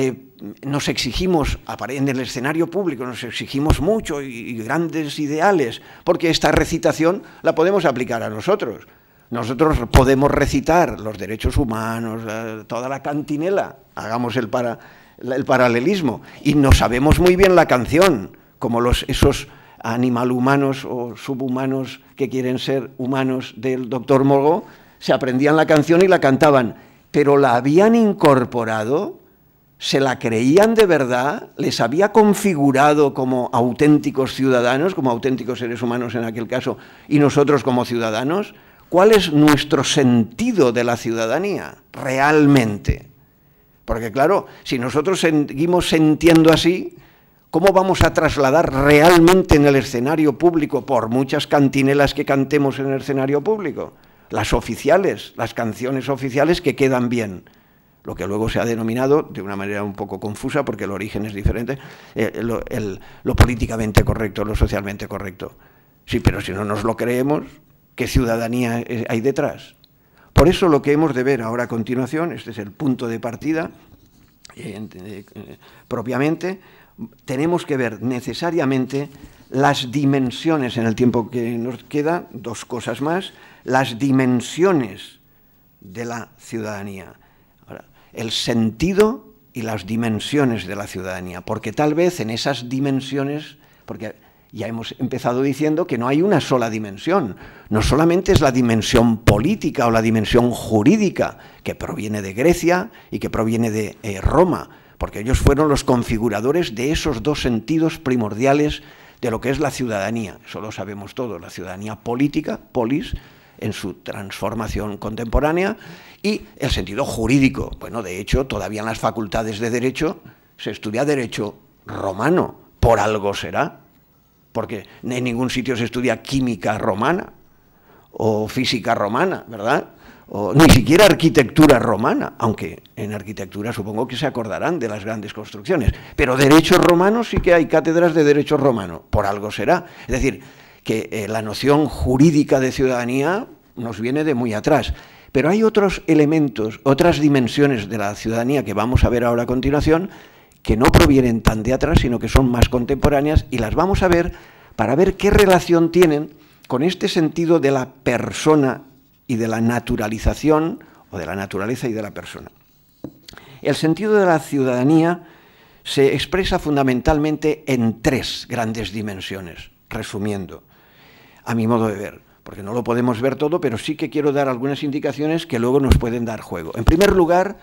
eh, nos exigimos, en el escenario público, nos exigimos mucho y, grandes ideales, porque esta recitación la podemos aplicar a nosotros. Nosotros podemos recitar los derechos humanos, eh, toda la cantinela, hagamos el, paralelismo, y no sabemos muy bien la canción, como esos animal humanos o subhumanos que quieren ser humanos del doctor Mogó, se aprendían la canción y la cantaban, pero la habían incorporado se la creían de verdad, les había configurado como auténticos ciudadanos, como auténticos seres humanos en aquel caso, y nosotros como ciudadanos, ¿cuál es nuestro sentido de la ciudadanía realmente? Porque claro, si nosotros seguimos sintiendo así, ¿cómo vamos a trasladar realmente en el escenario público, por muchas cantinelas que cantemos en el escenario público? Las oficiales, las canciones oficiales que quedan bien lo que luego se ha denominado, de una manera un poco confusa, porque el origen es diferente, eh, lo, políticamente correcto, lo socialmente correcto. Sí, pero si no nos lo creemos, ¿qué ciudadanía eh, hay detrás? Por eso lo que hemos de ver ahora a continuación, este es el punto de partida, eh, propiamente, tenemos que ver necesariamente las dimensiones, en el tiempo que nos queda, dos cosas más, las dimensiones de la ciudadanía el sentido y las dimensiones de la ciudadanía, porque tal vez en esas dimensiones, porque ya hemos empezado diciendo que no hay una sola dimensión, no solamente es la dimensión política o la dimensión jurídica que proviene de Grecia y que proviene de eh, Roma, porque ellos fueron los configuradores de esos dos sentidos primordiales de lo que es la ciudadanía, eso lo sabemos todos, la ciudadanía política, polis, en su transformación contemporánea, y el sentido jurídico. Bueno, de hecho, todavía en las facultades de Derecho se estudia Derecho romano, por algo será, porque en ningún sitio se estudia química romana o física romana, ¿verdad? O ni siquiera arquitectura romana, aunque en arquitectura supongo que se acordarán de las grandes construcciones, pero Derecho Romano sí que hay cátedras de derecho romano, por algo será. Es decir, que eh, la noción jurídica de ciudadanía nos viene de muy atrás. Pero hay otros elementos, otras dimensiones de la ciudadanía que vamos a ver ahora a continuación, que no provienen tan de atrás, sino que son más contemporáneas, y las vamos a ver para ver qué relación tienen con este sentido de la persona y de la naturalización, o de la naturaleza y de la persona. El sentido de la ciudadanía se expresa fundamentalmente en tres grandes dimensiones, resumiendo, a mi modo de ver porque no lo podemos ver todo, pero sí que quiero dar algunas indicaciones que luego nos pueden dar juego. En primer lugar,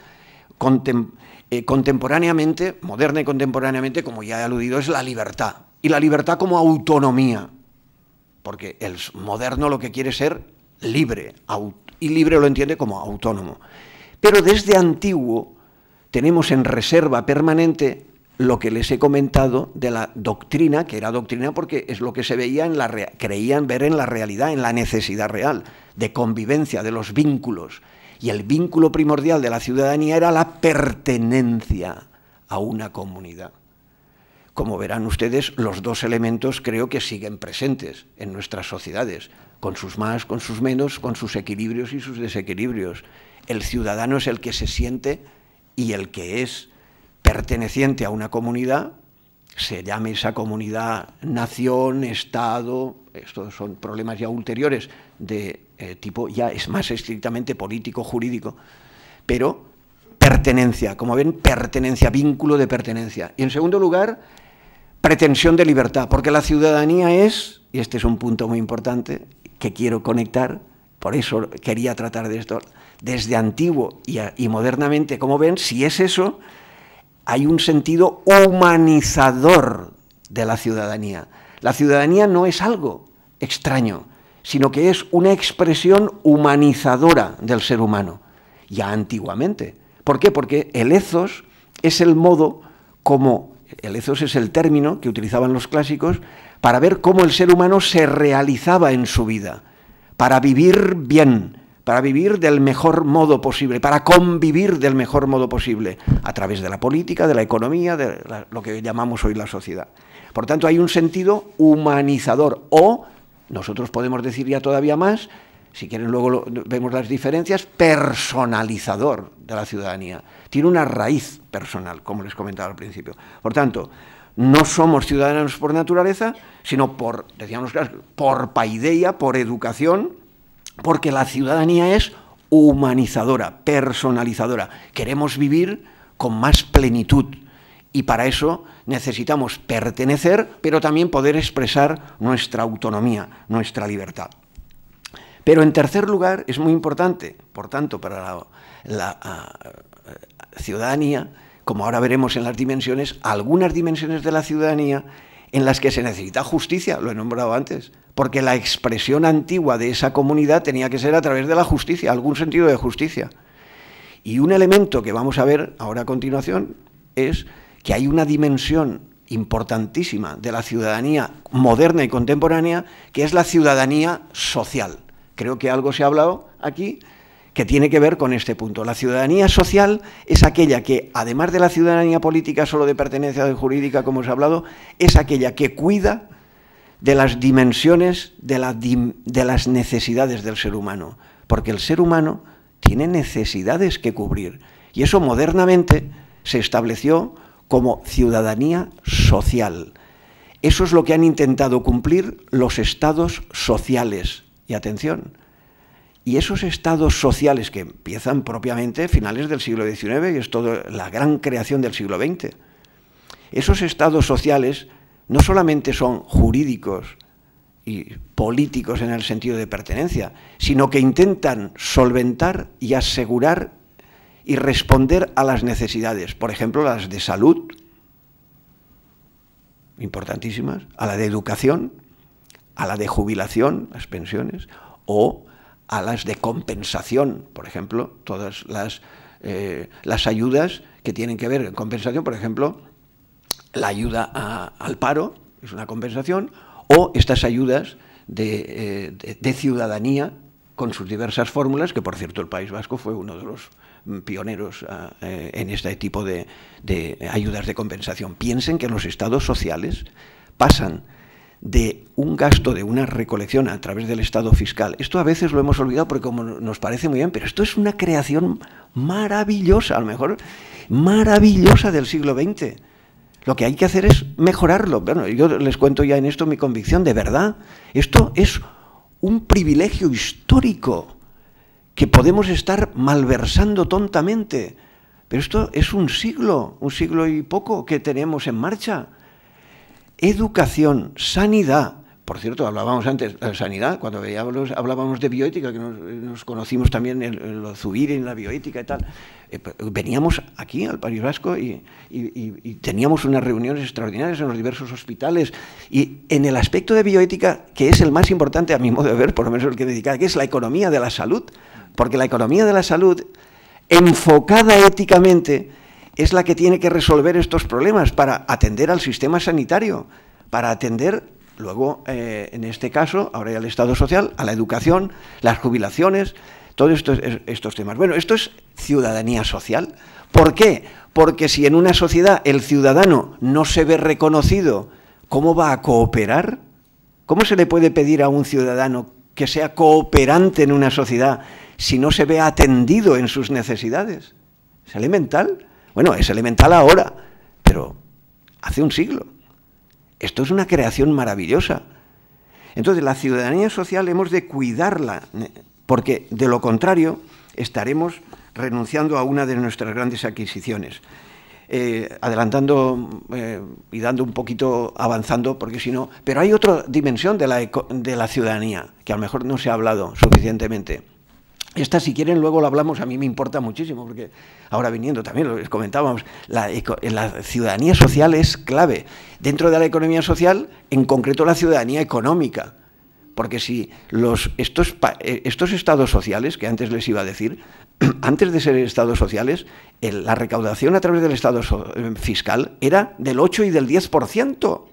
eh, contemporáneamente, moderna y contemporáneamente, como ya he aludido, es la libertad. Y la libertad como autonomía, porque el moderno lo que quiere es ser libre, y libre lo entiende como autónomo. Pero desde antiguo tenemos en reserva permanente lo que les he comentado de la doctrina, que era doctrina porque es lo que se veía en la creían ver en la realidad, en la necesidad real de convivencia, de los vínculos. Y el vínculo primordial de la ciudadanía era la pertenencia a una comunidad. Como verán ustedes, los dos elementos creo que siguen presentes en nuestras sociedades, con sus más, con sus menos, con sus equilibrios y sus desequilibrios. El ciudadano es el que se siente y el que es perteneciente a una comunidad, se llame esa comunidad nación, Estado, estos son problemas ya ulteriores de eh, tipo ya es más estrictamente político, jurídico, pero pertenencia, como ven, pertenencia, vínculo de pertenencia. Y en segundo lugar, pretensión de libertad, porque la ciudadanía es, y este es un punto muy importante que quiero conectar, por eso quería tratar de esto, desde antiguo y modernamente, como ven, si es eso, hay un sentido humanizador de la ciudadanía. La ciudadanía no es algo extraño, sino que es una expresión humanizadora del ser humano, ya antiguamente. ¿Por qué? Porque el ethos es el modo como, el ethos es el término que utilizaban los clásicos para ver cómo el ser humano se realizaba en su vida, para vivir bien, para vivir del mejor modo posible, para convivir del mejor modo posible, a través de la política, de la economía, de lo que llamamos hoy la sociedad. Por tanto, hay un sentido humanizador o, nosotros podemos decir ya todavía más, si quieren luego vemos las diferencias, personalizador de la ciudadanía. Tiene una raíz personal, como les comentaba al principio. Por tanto, no somos ciudadanos por naturaleza, sino por, decíamos, por paideia, por educación, porque la ciudadanía es humanizadora, personalizadora. Queremos vivir con más plenitud y para eso necesitamos pertenecer, pero también poder expresar nuestra autonomía, nuestra libertad. Pero en tercer lugar, es muy importante, por tanto, para la, ah, ciudadanía, como ahora veremos en las dimensiones, algunas dimensiones de la ciudadanía en las que se necesita justicia, lo he nombrado antes, porque la expresión antigua de esa comunidad tenía que ser a través de la justicia, algún sentido de justicia. Y un elemento que vamos a ver ahora a continuación es que hay una dimensión importantísima de la ciudadanía moderna y contemporánea, que es la ciudadanía social. Creo que algo se ha hablado aquí que tiene que ver con este punto. La ciudadanía social es aquella que, además de la ciudadanía política solo de pertenencia jurídica, como os he hablado, es aquella que cuida de las dimensiones, de, de las necesidades del ser humano. Porque el ser humano tiene necesidades que cubrir. Y eso modernamente se estableció como ciudadanía social. Eso es lo que han intentado cumplir los estados sociales. Y atención, y esos estados sociales que empiezan propiamente finales del siglo XIX y es toda la gran creación del siglo XX, esos estados sociales no solamente son jurídicos y políticos en el sentido de pertenencia, sino que intentan solventar y asegurar y responder a las necesidades, por ejemplo, las de salud, importantísimas, a la de educación, a la de jubilación, las pensiones, o a las de compensación, por ejemplo, todas las, eh, las ayudas que tienen que ver con compensación, por ejemplo, la ayuda al paro es una compensación, o estas ayudas eh, de, ciudadanía con sus diversas fórmulas, que por cierto el País Vasco fue uno de los mm, pioneros ah, eh, en este tipo de, de ayudas de compensación. Piensen que los estados sociales pasan de un gasto de una recolección a través del Estado fiscal. Esto a veces lo hemos olvidado porque como nos parece muy bien, pero esto es una creación maravillosa, a lo mejor maravillosa del siglo XX. Lo que hay que hacer es mejorarlo. Bueno, yo les cuento ya en esto mi convicción, de verdad. Esto es un privilegio histórico que podemos estar malversando tontamente. Pero esto es un siglo, un siglo y poco que tenemos en marcha educación, sanidad. Por cierto, hablábamos antes de eh, sanidad, cuando hablábamos de bioética, que nos, eh, conocimos también en, lo subir en la bioética y tal. Eh, pues, veníamos aquí al País Vasco y, teníamos unas reuniones extraordinarias en los diversos hospitales. Y en el aspecto de bioética, que es el más importante a mi modo de ver, por lo menos el que dedicar, que es la economía de la salud. Porque la economía de la salud, enfocada éticamente, es la que tiene que resolver estos problemas para atender al sistema sanitario, para atender luego, eh, en este caso, ahora ya al Estado Social, a la educación, las jubilaciones, todos estos, estos temas. Bueno, esto es ciudadanía social. ¿Por qué? Porque si en una sociedad el ciudadano no se ve reconocido, ¿cómo va a cooperar? ¿Cómo se le puede pedir a un ciudadano que sea cooperante en una sociedad si no se ve atendido en sus necesidades? Es elemental. Bueno, es elemental ahora, pero hace un siglo. Esto es una creación maravillosa. Entonces, la ciudadanía social hemos de cuidarla, porque de lo contrario estaremos renunciando a una de nuestras grandes adquisiciones. Eh, adelantando eh, y dando un poquito avanzando, porque si no... Pero hay otra dimensión de la, de la ciudadanía, que a lo mejor no se ha hablado suficientemente. Esta, si quieren, luego la hablamos, a mí me importa muchísimo, porque ahora viniendo también, lo comentábamos, la, ciudadanía social es clave. Dentro de la economía social, en concreto la ciudadanía económica, porque si eh, estos, estados sociales, que antes les iba a decir, antes de ser estados sociales, la recaudación a través del estado eh, fiscal era del 8 y del 10%.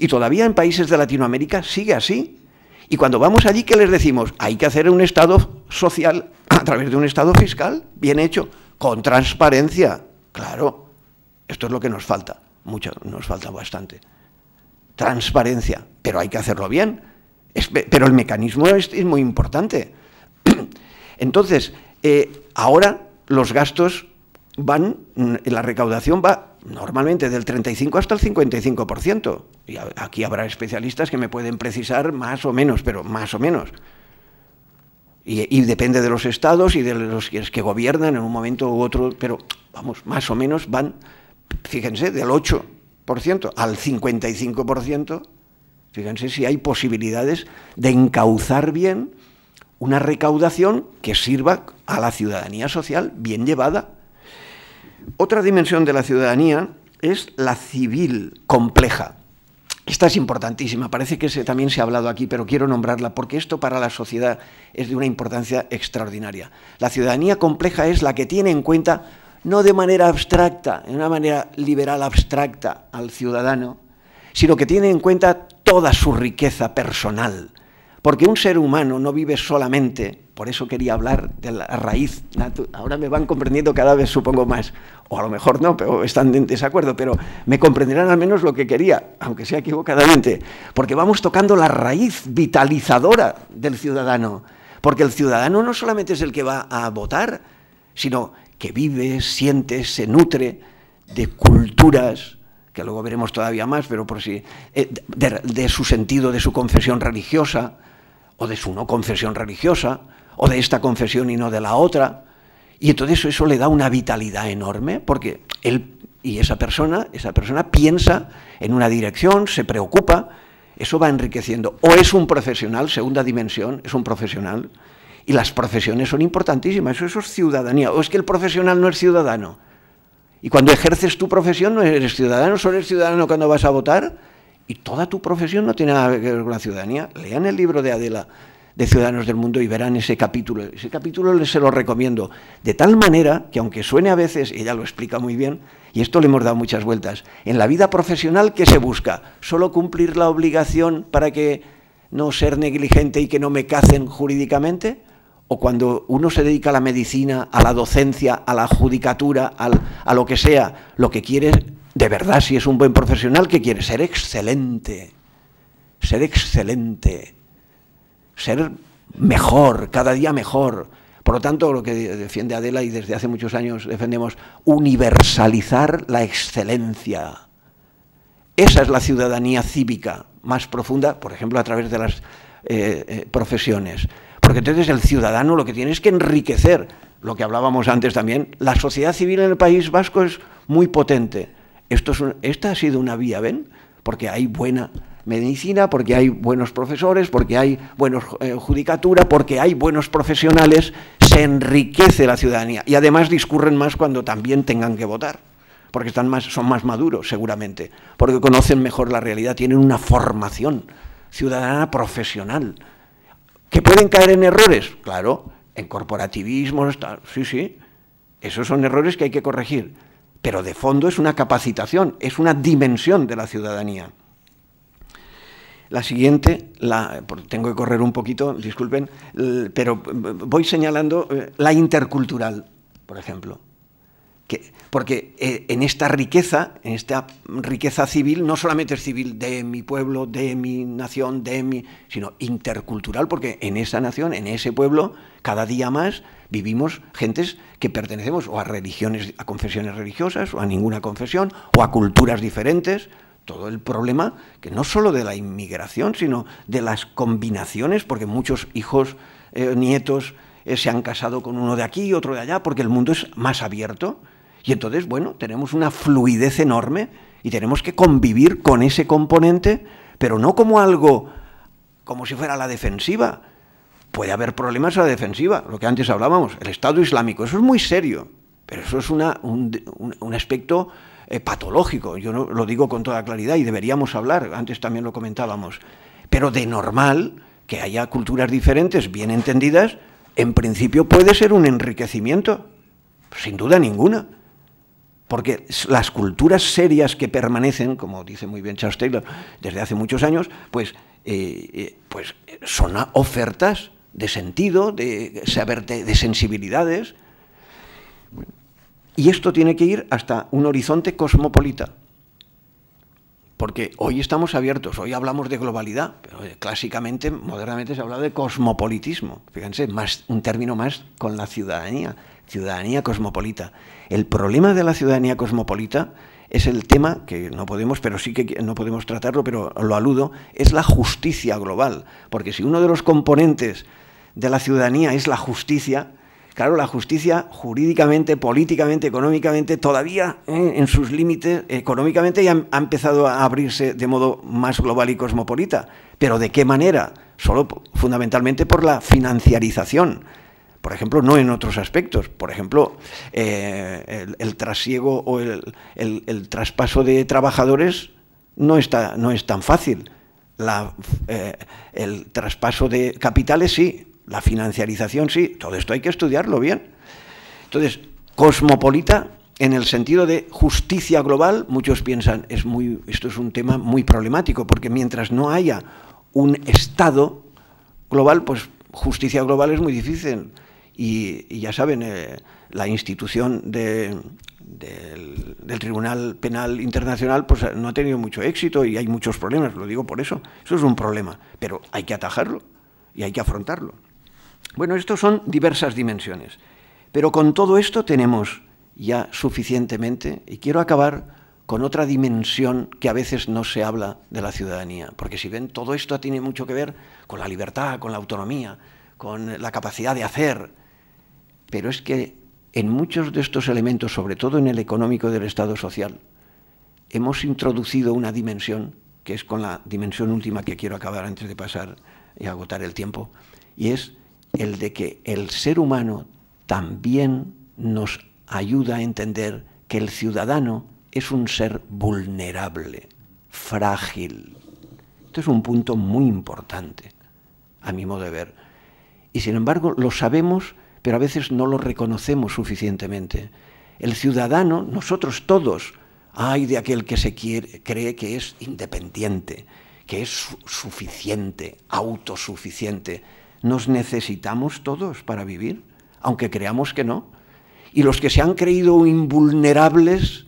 Y todavía en países de Latinoamérica sigue así. Y cuando vamos allí, ¿qué les decimos? Hay que hacer un Estado social a través de un Estado fiscal, bien hecho, con transparencia. Claro, esto es lo que nos falta, mucho, nos falta bastante. Transparencia, pero hay que hacerlo bien. pero el mecanismo es, muy importante. Entonces, eh, ahora los gastos van, la recaudación va normalmente del 35 hasta el 55%. Y aquí habrá especialistas que me pueden precisar más o menos, pero más o menos. Y, depende de los estados y de los que gobiernan en un momento u otro, pero vamos, más o menos van, fíjense, del 8% al 55%, fíjense si hay posibilidades de encauzar bien una recaudación que sirva a la ciudadanía social bien llevada otra dimensión de la ciudadanía es la civil compleja. Esta es importantísima, parece que también se ha hablado aquí, pero quiero nombrarla porque esto para la sociedad es de una importancia extraordinaria. La ciudadanía compleja es la que tiene en cuenta, no de manera abstracta, en una manera liberal abstracta al ciudadano, sino que tiene en cuenta toda su riqueza personal, porque un ser humano no vive solamente por eso quería hablar de la raíz. Ahora me van comprendiendo cada vez, supongo, más. O a lo mejor no, pero están en desacuerdo, pero me comprenderán al menos lo que quería, aunque sea equivocadamente. Porque vamos tocando la raíz vitalizadora del ciudadano. Porque el ciudadano no solamente es el que va a votar, sino que vive, siente, se nutre de culturas, que luego veremos todavía más, pero por si, eh, de, su sentido, de su confesión religiosa o de su no confesión religiosa, o de esta confesión y no de la otra. Y entonces eso le da una vitalidad enorme porque él y esa persona, esa persona piensa en una dirección, se preocupa, eso va enriqueciendo. O es un profesional, segunda dimensión, es un profesional. Y las profesiones son importantísimas, eso, es ciudadanía. O es que el profesional no es ciudadano. Y cuando ejerces tu profesión no eres ciudadano, solo eres ciudadano cuando vas a votar. Y toda tu profesión no tiene nada que ver con la ciudadanía. Lean el libro de Adela de Ciudadanos del Mundo y verán ese capítulo. Ese capítulo les se lo recomiendo. De tal manera que, aunque suene a veces, ella lo explica muy bien, y esto le hemos dado muchas vueltas, en la vida profesional, ¿qué se busca? ¿Solo cumplir la obligación para que no ser negligente y que no me cacen jurídicamente? ¿O cuando uno se dedica a la medicina, a la docencia, a la judicatura, a lo que sea, lo que quiere, de verdad, si es un buen profesional, ¿qué quiere ser excelente? Ser excelente ser mejor, cada día mejor. Por lo tanto, lo que defiende Adela y desde hace muchos años defendemos, universalizar la excelencia. Esa es la ciudadanía cívica más profunda, por ejemplo, a través de las eh, eh, profesiones. Porque entonces el ciudadano lo que tiene es que enriquecer, lo que hablábamos antes también, la sociedad civil en el País Vasco es muy potente. Esto es esta ha sido una vía, ¿ven? Porque hay buena medicina, porque hay buenos profesores, porque hay buena eh, judicatura, porque hay buenos profesionales, se enriquece la ciudadanía y además discurren más cuando también tengan que votar, porque están más, son más maduros seguramente, porque conocen mejor la realidad, tienen una formación ciudadana profesional. ¿Que pueden caer en errores? Claro, en corporativismo, sí, sí, esos son errores que hay que corregir, pero de fondo es una capacitación, es una dimensión de la ciudadanía. La siguiente, la, tengo que correr un poquito, disculpen, pero voy señalando eh, la intercultural, por ejemplo. porque eh, en esta riqueza, en esta riqueza civil, no solamente es civil de mi pueblo, de mi nación, de mi, sino intercultural, porque en esa nación, en ese pueblo, cada día más vivimos gentes que pertenecemos o a religiones, a confesiones religiosas, o a ninguna confesión, o a culturas diferentes, todo el problema que no solo de la inmigración, sino de las combinaciones, porque muchos hijos, eh, nietos eh, se han casado con uno de aquí y otro de allá, porque el mundo es más abierto. Y entonces, bueno, tenemos una fluidez enorme y tenemos que convivir con ese componente, pero no como algo, como si fuera la defensiva. Puede haber problemas a la defensiva, lo que antes hablábamos, el Estado Islámico, eso es muy serio, pero eso es un aspecto eh, patológico, yo lo digo con toda claridad y deberíamos hablar, antes también lo comentábamos, pero de normal que haya culturas diferentes bien entendidas, en principio puede ser un enriquecimiento, sin duda ninguna. Porque las culturas serias que permanecen, como dice muy bien Charles Taylor, desde hace muchos años, pues, eh, eh, pues son ofertas de sentido, de, saber, de sensibilidades, y esto tiene que ir hasta un horizonte cosmopolita. Porque hoy estamos abiertos, hoy hablamos de globalidad, pero eh, clásicamente, modernamente se habla de cosmopolitismo. Fíjense, más, un término más con la ciudadanía, ciudadanía cosmopolita. El problema de la ciudadanía cosmopolita es el tema que no podemos, pero sí que no podemos tratarlo, pero lo aludo, es la justicia global. Porque si uno de los componentes de la ciudadanía es la justicia, Claro, la justicia jurídicamente, políticamente, económicamente, todavía eh, en sus límites, económicamente ya ha empezado a abrirse de modo más global y cosmopolita. Pero ¿de qué manera? Solo fundamentalmente por la financiarización. Por ejemplo, no en otros aspectos. Por ejemplo, eh, el, trasiego o el, traspaso de trabajadores no, está, no es tan fácil. La, eh, el traspaso de capitales sí, la financiarización sí, todo esto hay que estudiarlo bien. Entonces, cosmopolita en el sentido de justicia global, muchos piensan, es muy, esto es un tema muy problemático, porque mientras no haya un Estado global, pues justicia global es muy difícil. Y, ya saben, eh, la institución del, del, Tribunal Penal Internacional pues no ha tenido mucho éxito y hay muchos problemas, lo digo por eso. Eso es un problema, pero hay que atajarlo y hay que afrontarlo. Bueno, estos son diversas dimensiones, pero con todo esto tenemos ya suficientemente y quiero acabar con otra dimensión que a veces no se habla de la ciudadanía. Porque si ven, todo esto tiene mucho que ver con la libertad, con la autonomía, con la capacidad de hacer. Pero es que en muchos de estos elementos, sobre todo en el económico del Estado social, hemos introducido una dimensión, que es con la dimensión última que quiero acabar antes de pasar y agotar el tiempo, y es el de que el ser humano también nos ayuda a entender que el ciudadano es un ser vulnerable, frágil. Esto es un punto muy importante, a mi modo de ver. Y sin embargo, lo sabemos, pero a veces no lo reconocemos suficientemente. El ciudadano, nosotros todos, hay de aquel que se cree que es independiente, que es suficiente, autosuficiente nos necesitamos todos para vivir, aunque creamos que no. Y los que se han creído invulnerables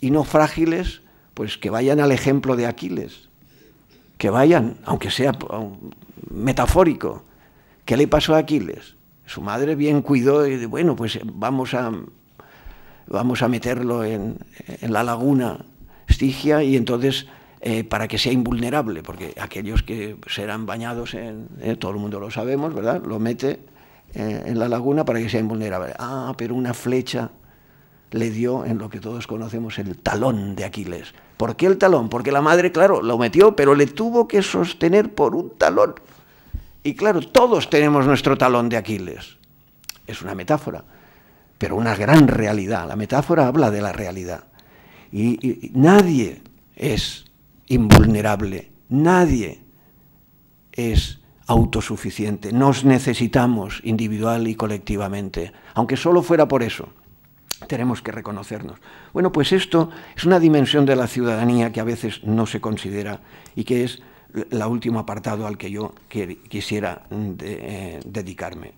y no frágiles, pues que vayan al ejemplo de Aquiles. Que vayan, aunque sea metafórico. ¿Qué le pasó a Aquiles? Su madre bien cuidó y bueno, pues eh, vamos a, vamos a meterlo en, en la laguna Estigia y entonces eh, para que sea invulnerable, porque aquellos que serán bañados en, eh, todo el mundo lo sabemos, ¿verdad? Lo mete eh, en la laguna para que sea invulnerable. Ah, pero una flecha le dio en lo que todos conocemos el talón de Aquiles. ¿Por qué el talón? Porque la madre, claro, lo metió, pero le tuvo que sostener por un talón. Y claro, todos tenemos nuestro talón de Aquiles. Es una metáfora, pero una gran realidad. La metáfora habla de la realidad. y nadie es invulnerable. Nadie es autosuficiente. Nos necesitamos individual y colectivamente, aunque solo fuera por eso. Tenemos que reconocernos. Bueno, pues esto es una dimensión de la ciudadanía que a veces no se considera y que es el último apartado al que yo quisiera mm, eh, dedicarme.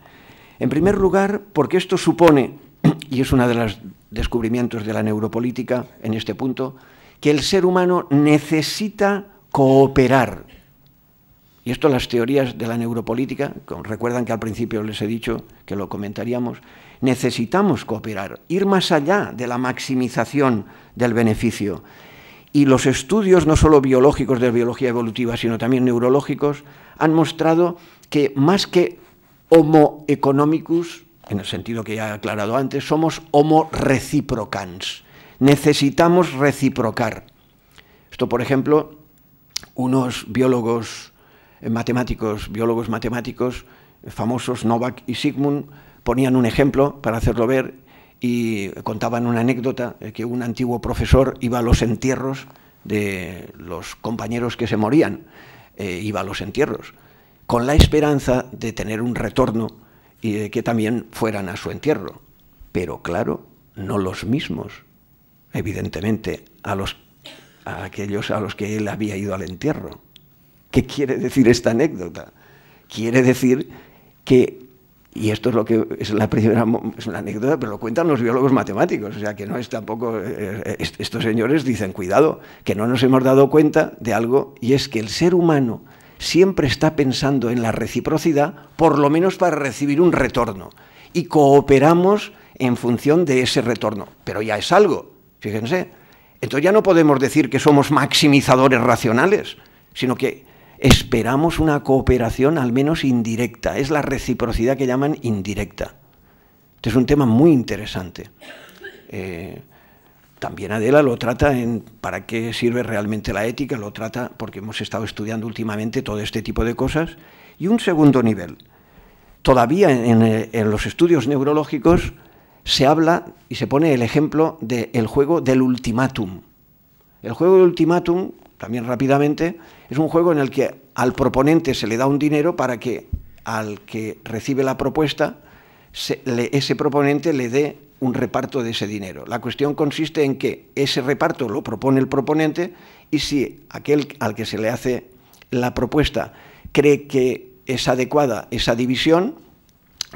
En primer lugar, porque esto supone, y es uno de los descubrimientos de la neuropolítica en este punto, que el ser humano necesita cooperar. Y esto las teorías de la neuropolítica, recuerdan que al principio les he dicho que lo comentaríamos, necesitamos cooperar, ir más allá de la maximización del beneficio. Y los estudios, no solo biológicos de biología evolutiva, sino también neurológicos, han mostrado que más que homo economicus, en el sentido que ya he aclarado antes, somos homo reciprocans necesitamos reciprocar. Esto, por ejemplo, unos biólogos eh, matemáticos, biólogos matemáticos eh, famosos, Novak y Sigmund, ponían un ejemplo para hacerlo ver y contaban una anécdota de eh, que un antiguo profesor iba a los entierros de los compañeros que se morían, iba a los entierros, con la esperanza de tener un retorno y de que también fueran a su entierro. Pero claro, no los mismos evidentemente, a, los, a aquellos a los que él había ido al entierro. ¿Qué quiere decir esta anécdota? Quiere decir que, y esto es lo que es la primera es una anécdota, pero lo cuentan los biólogos matemáticos, o sea que no es tampoco, eh, eh, estos señores dicen, cuidado, que no nos hemos dado cuenta de algo, y es que el ser humano siempre está pensando en la reciprocidad, por lo menos para recibir un retorno, y cooperamos en función de ese retorno, pero ya es algo, Fíjense. Entonces ya no podemos decir que somos maximizadores racionales, sino que esperamos una cooperación al menos indirecta. Es la reciprocidad que llaman indirecta. Este es un tema muy interesante. Eh, también Adela lo trata en para qué sirve realmente la ética, lo trata porque hemos estado estudiando últimamente todo este tipo de cosas. Y un segundo nivel. Todavía en los estudios neurológicos se habla y se pone el ejemplo del juego del ultimátum. El juego del ultimátum, también rápidamente, es un juego en el que al proponente se le da un dinero para que al que recibe la propuesta, ese proponente le dé un reparto de ese dinero. La cuestión consiste en que ese reparto lo propone el proponente y si aquel al que se le hace la propuesta cree que es adecuada esa división,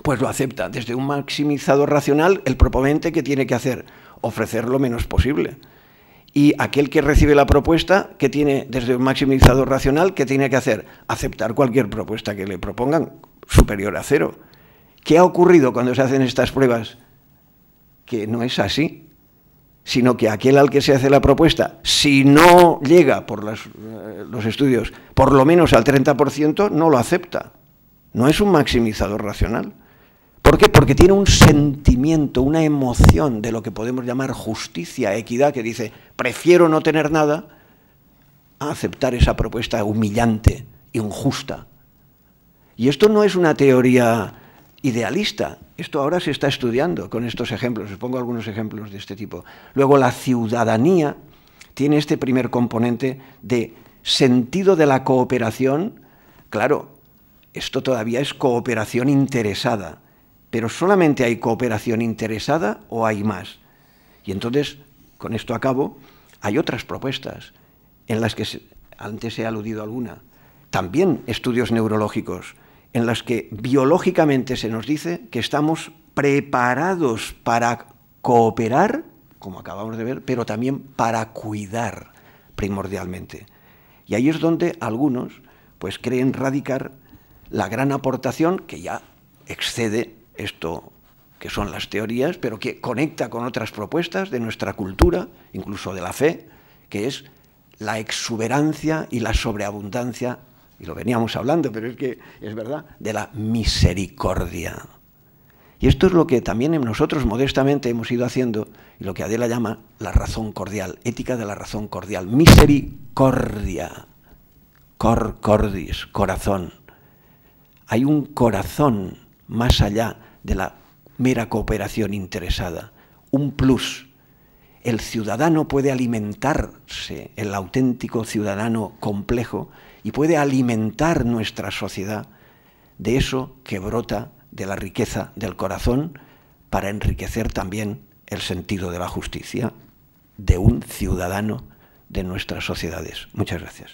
pues lo acepta desde un maximizador racional el proponente que tiene que hacer ofrecer lo menos posible y aquel que recibe la propuesta que tiene desde un maximizador racional que tiene que hacer aceptar cualquier propuesta que le propongan superior a cero qué ha ocurrido cuando se hacen estas pruebas que no es así sino que aquel al que se hace la propuesta, si no llega por eh, los estudios por lo menos al 30%, no lo acepta. No es un maximizador racional. ¿Por qué? Porque tiene un sentimiento, una emoción de lo que podemos llamar justicia, equidad, que dice, prefiero no tener nada a aceptar esa propuesta humillante, injusta. Y esto no es una teoría idealista, esto ahora se está estudiando con estos ejemplos, os pongo algunos ejemplos de este tipo. Luego, la ciudadanía tiene este primer componente de sentido de la cooperación, claro, esto todavía es cooperación interesada pero solamente hay cooperación interesada o hay más. Y entonces, con esto acabo, hay otras propuestas en las que antes he aludido alguna, también estudios neurológicos en las que biológicamente se nos dice que estamos preparados para cooperar, como acabamos de ver, pero también para cuidar primordialmente. Y ahí es donde algunos pues creen radicar la gran aportación que ya excede esto que son las teorías, pero que conecta con otras propuestas de nuestra cultura, incluso de la fe, que es la exuberancia y la sobreabundancia, y lo veníamos hablando, pero es que es verdad, de la misericordia. Y esto es lo que también nosotros modestamente hemos ido haciendo, y lo que Adela llama la razón cordial, ética de la razón cordial, misericordia, cor cordis, corazón. Hay un corazón más allá de la mera cooperación interesada, un plus. El ciudadano puede alimentarse, el auténtico ciudadano complejo, y puede alimentar nuestra sociedad de eso que brota de la riqueza del corazón para enriquecer también el sentido de la justicia de un ciudadano de nuestras sociedades. Muchas gracias.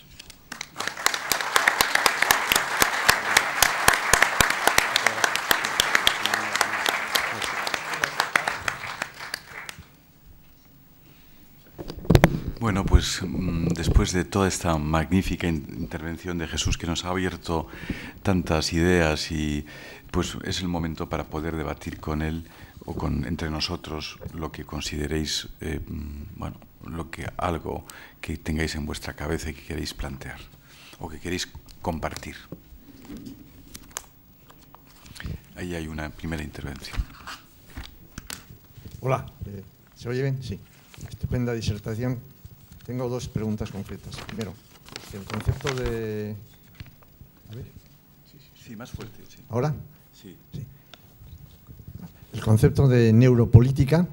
Bueno, pues mm, después de toda esta magnífica intervención de Jesús que nos ha abierto tantas ideas y pues es el momento para poder debatir con él o con entre nosotros lo que consideréis, eh, mm, bueno, lo que algo que tengáis en vuestra cabeza y que queréis plantear o que queréis compartir. Ahí hay una primera intervención. Hola, eh, ¿se oye bien? Sí. Estupenda disertación tengo dos preguntas concretas. Primero, el concepto de... A ver. Sí, más fuerte. ¿Ahora? Sí. El concepto de neuropolítica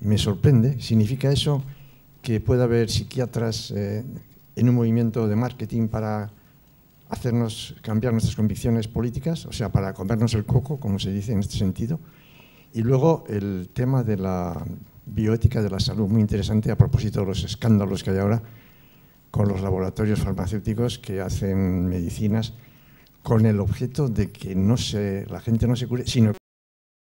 me sorprende. ¿Significa eso que pueda haber psiquiatras eh, en un movimiento de marketing para hacernos cambiar nuestras convicciones políticas? O sea, para comernos el coco, como se dice en este sentido. Y luego el tema de la bioética de la salud, muy interesante a propósito de los escándalos que hay ahora con los laboratorios farmacéuticos que hacen medicinas con el objeto de que no se, la gente no se cure, sino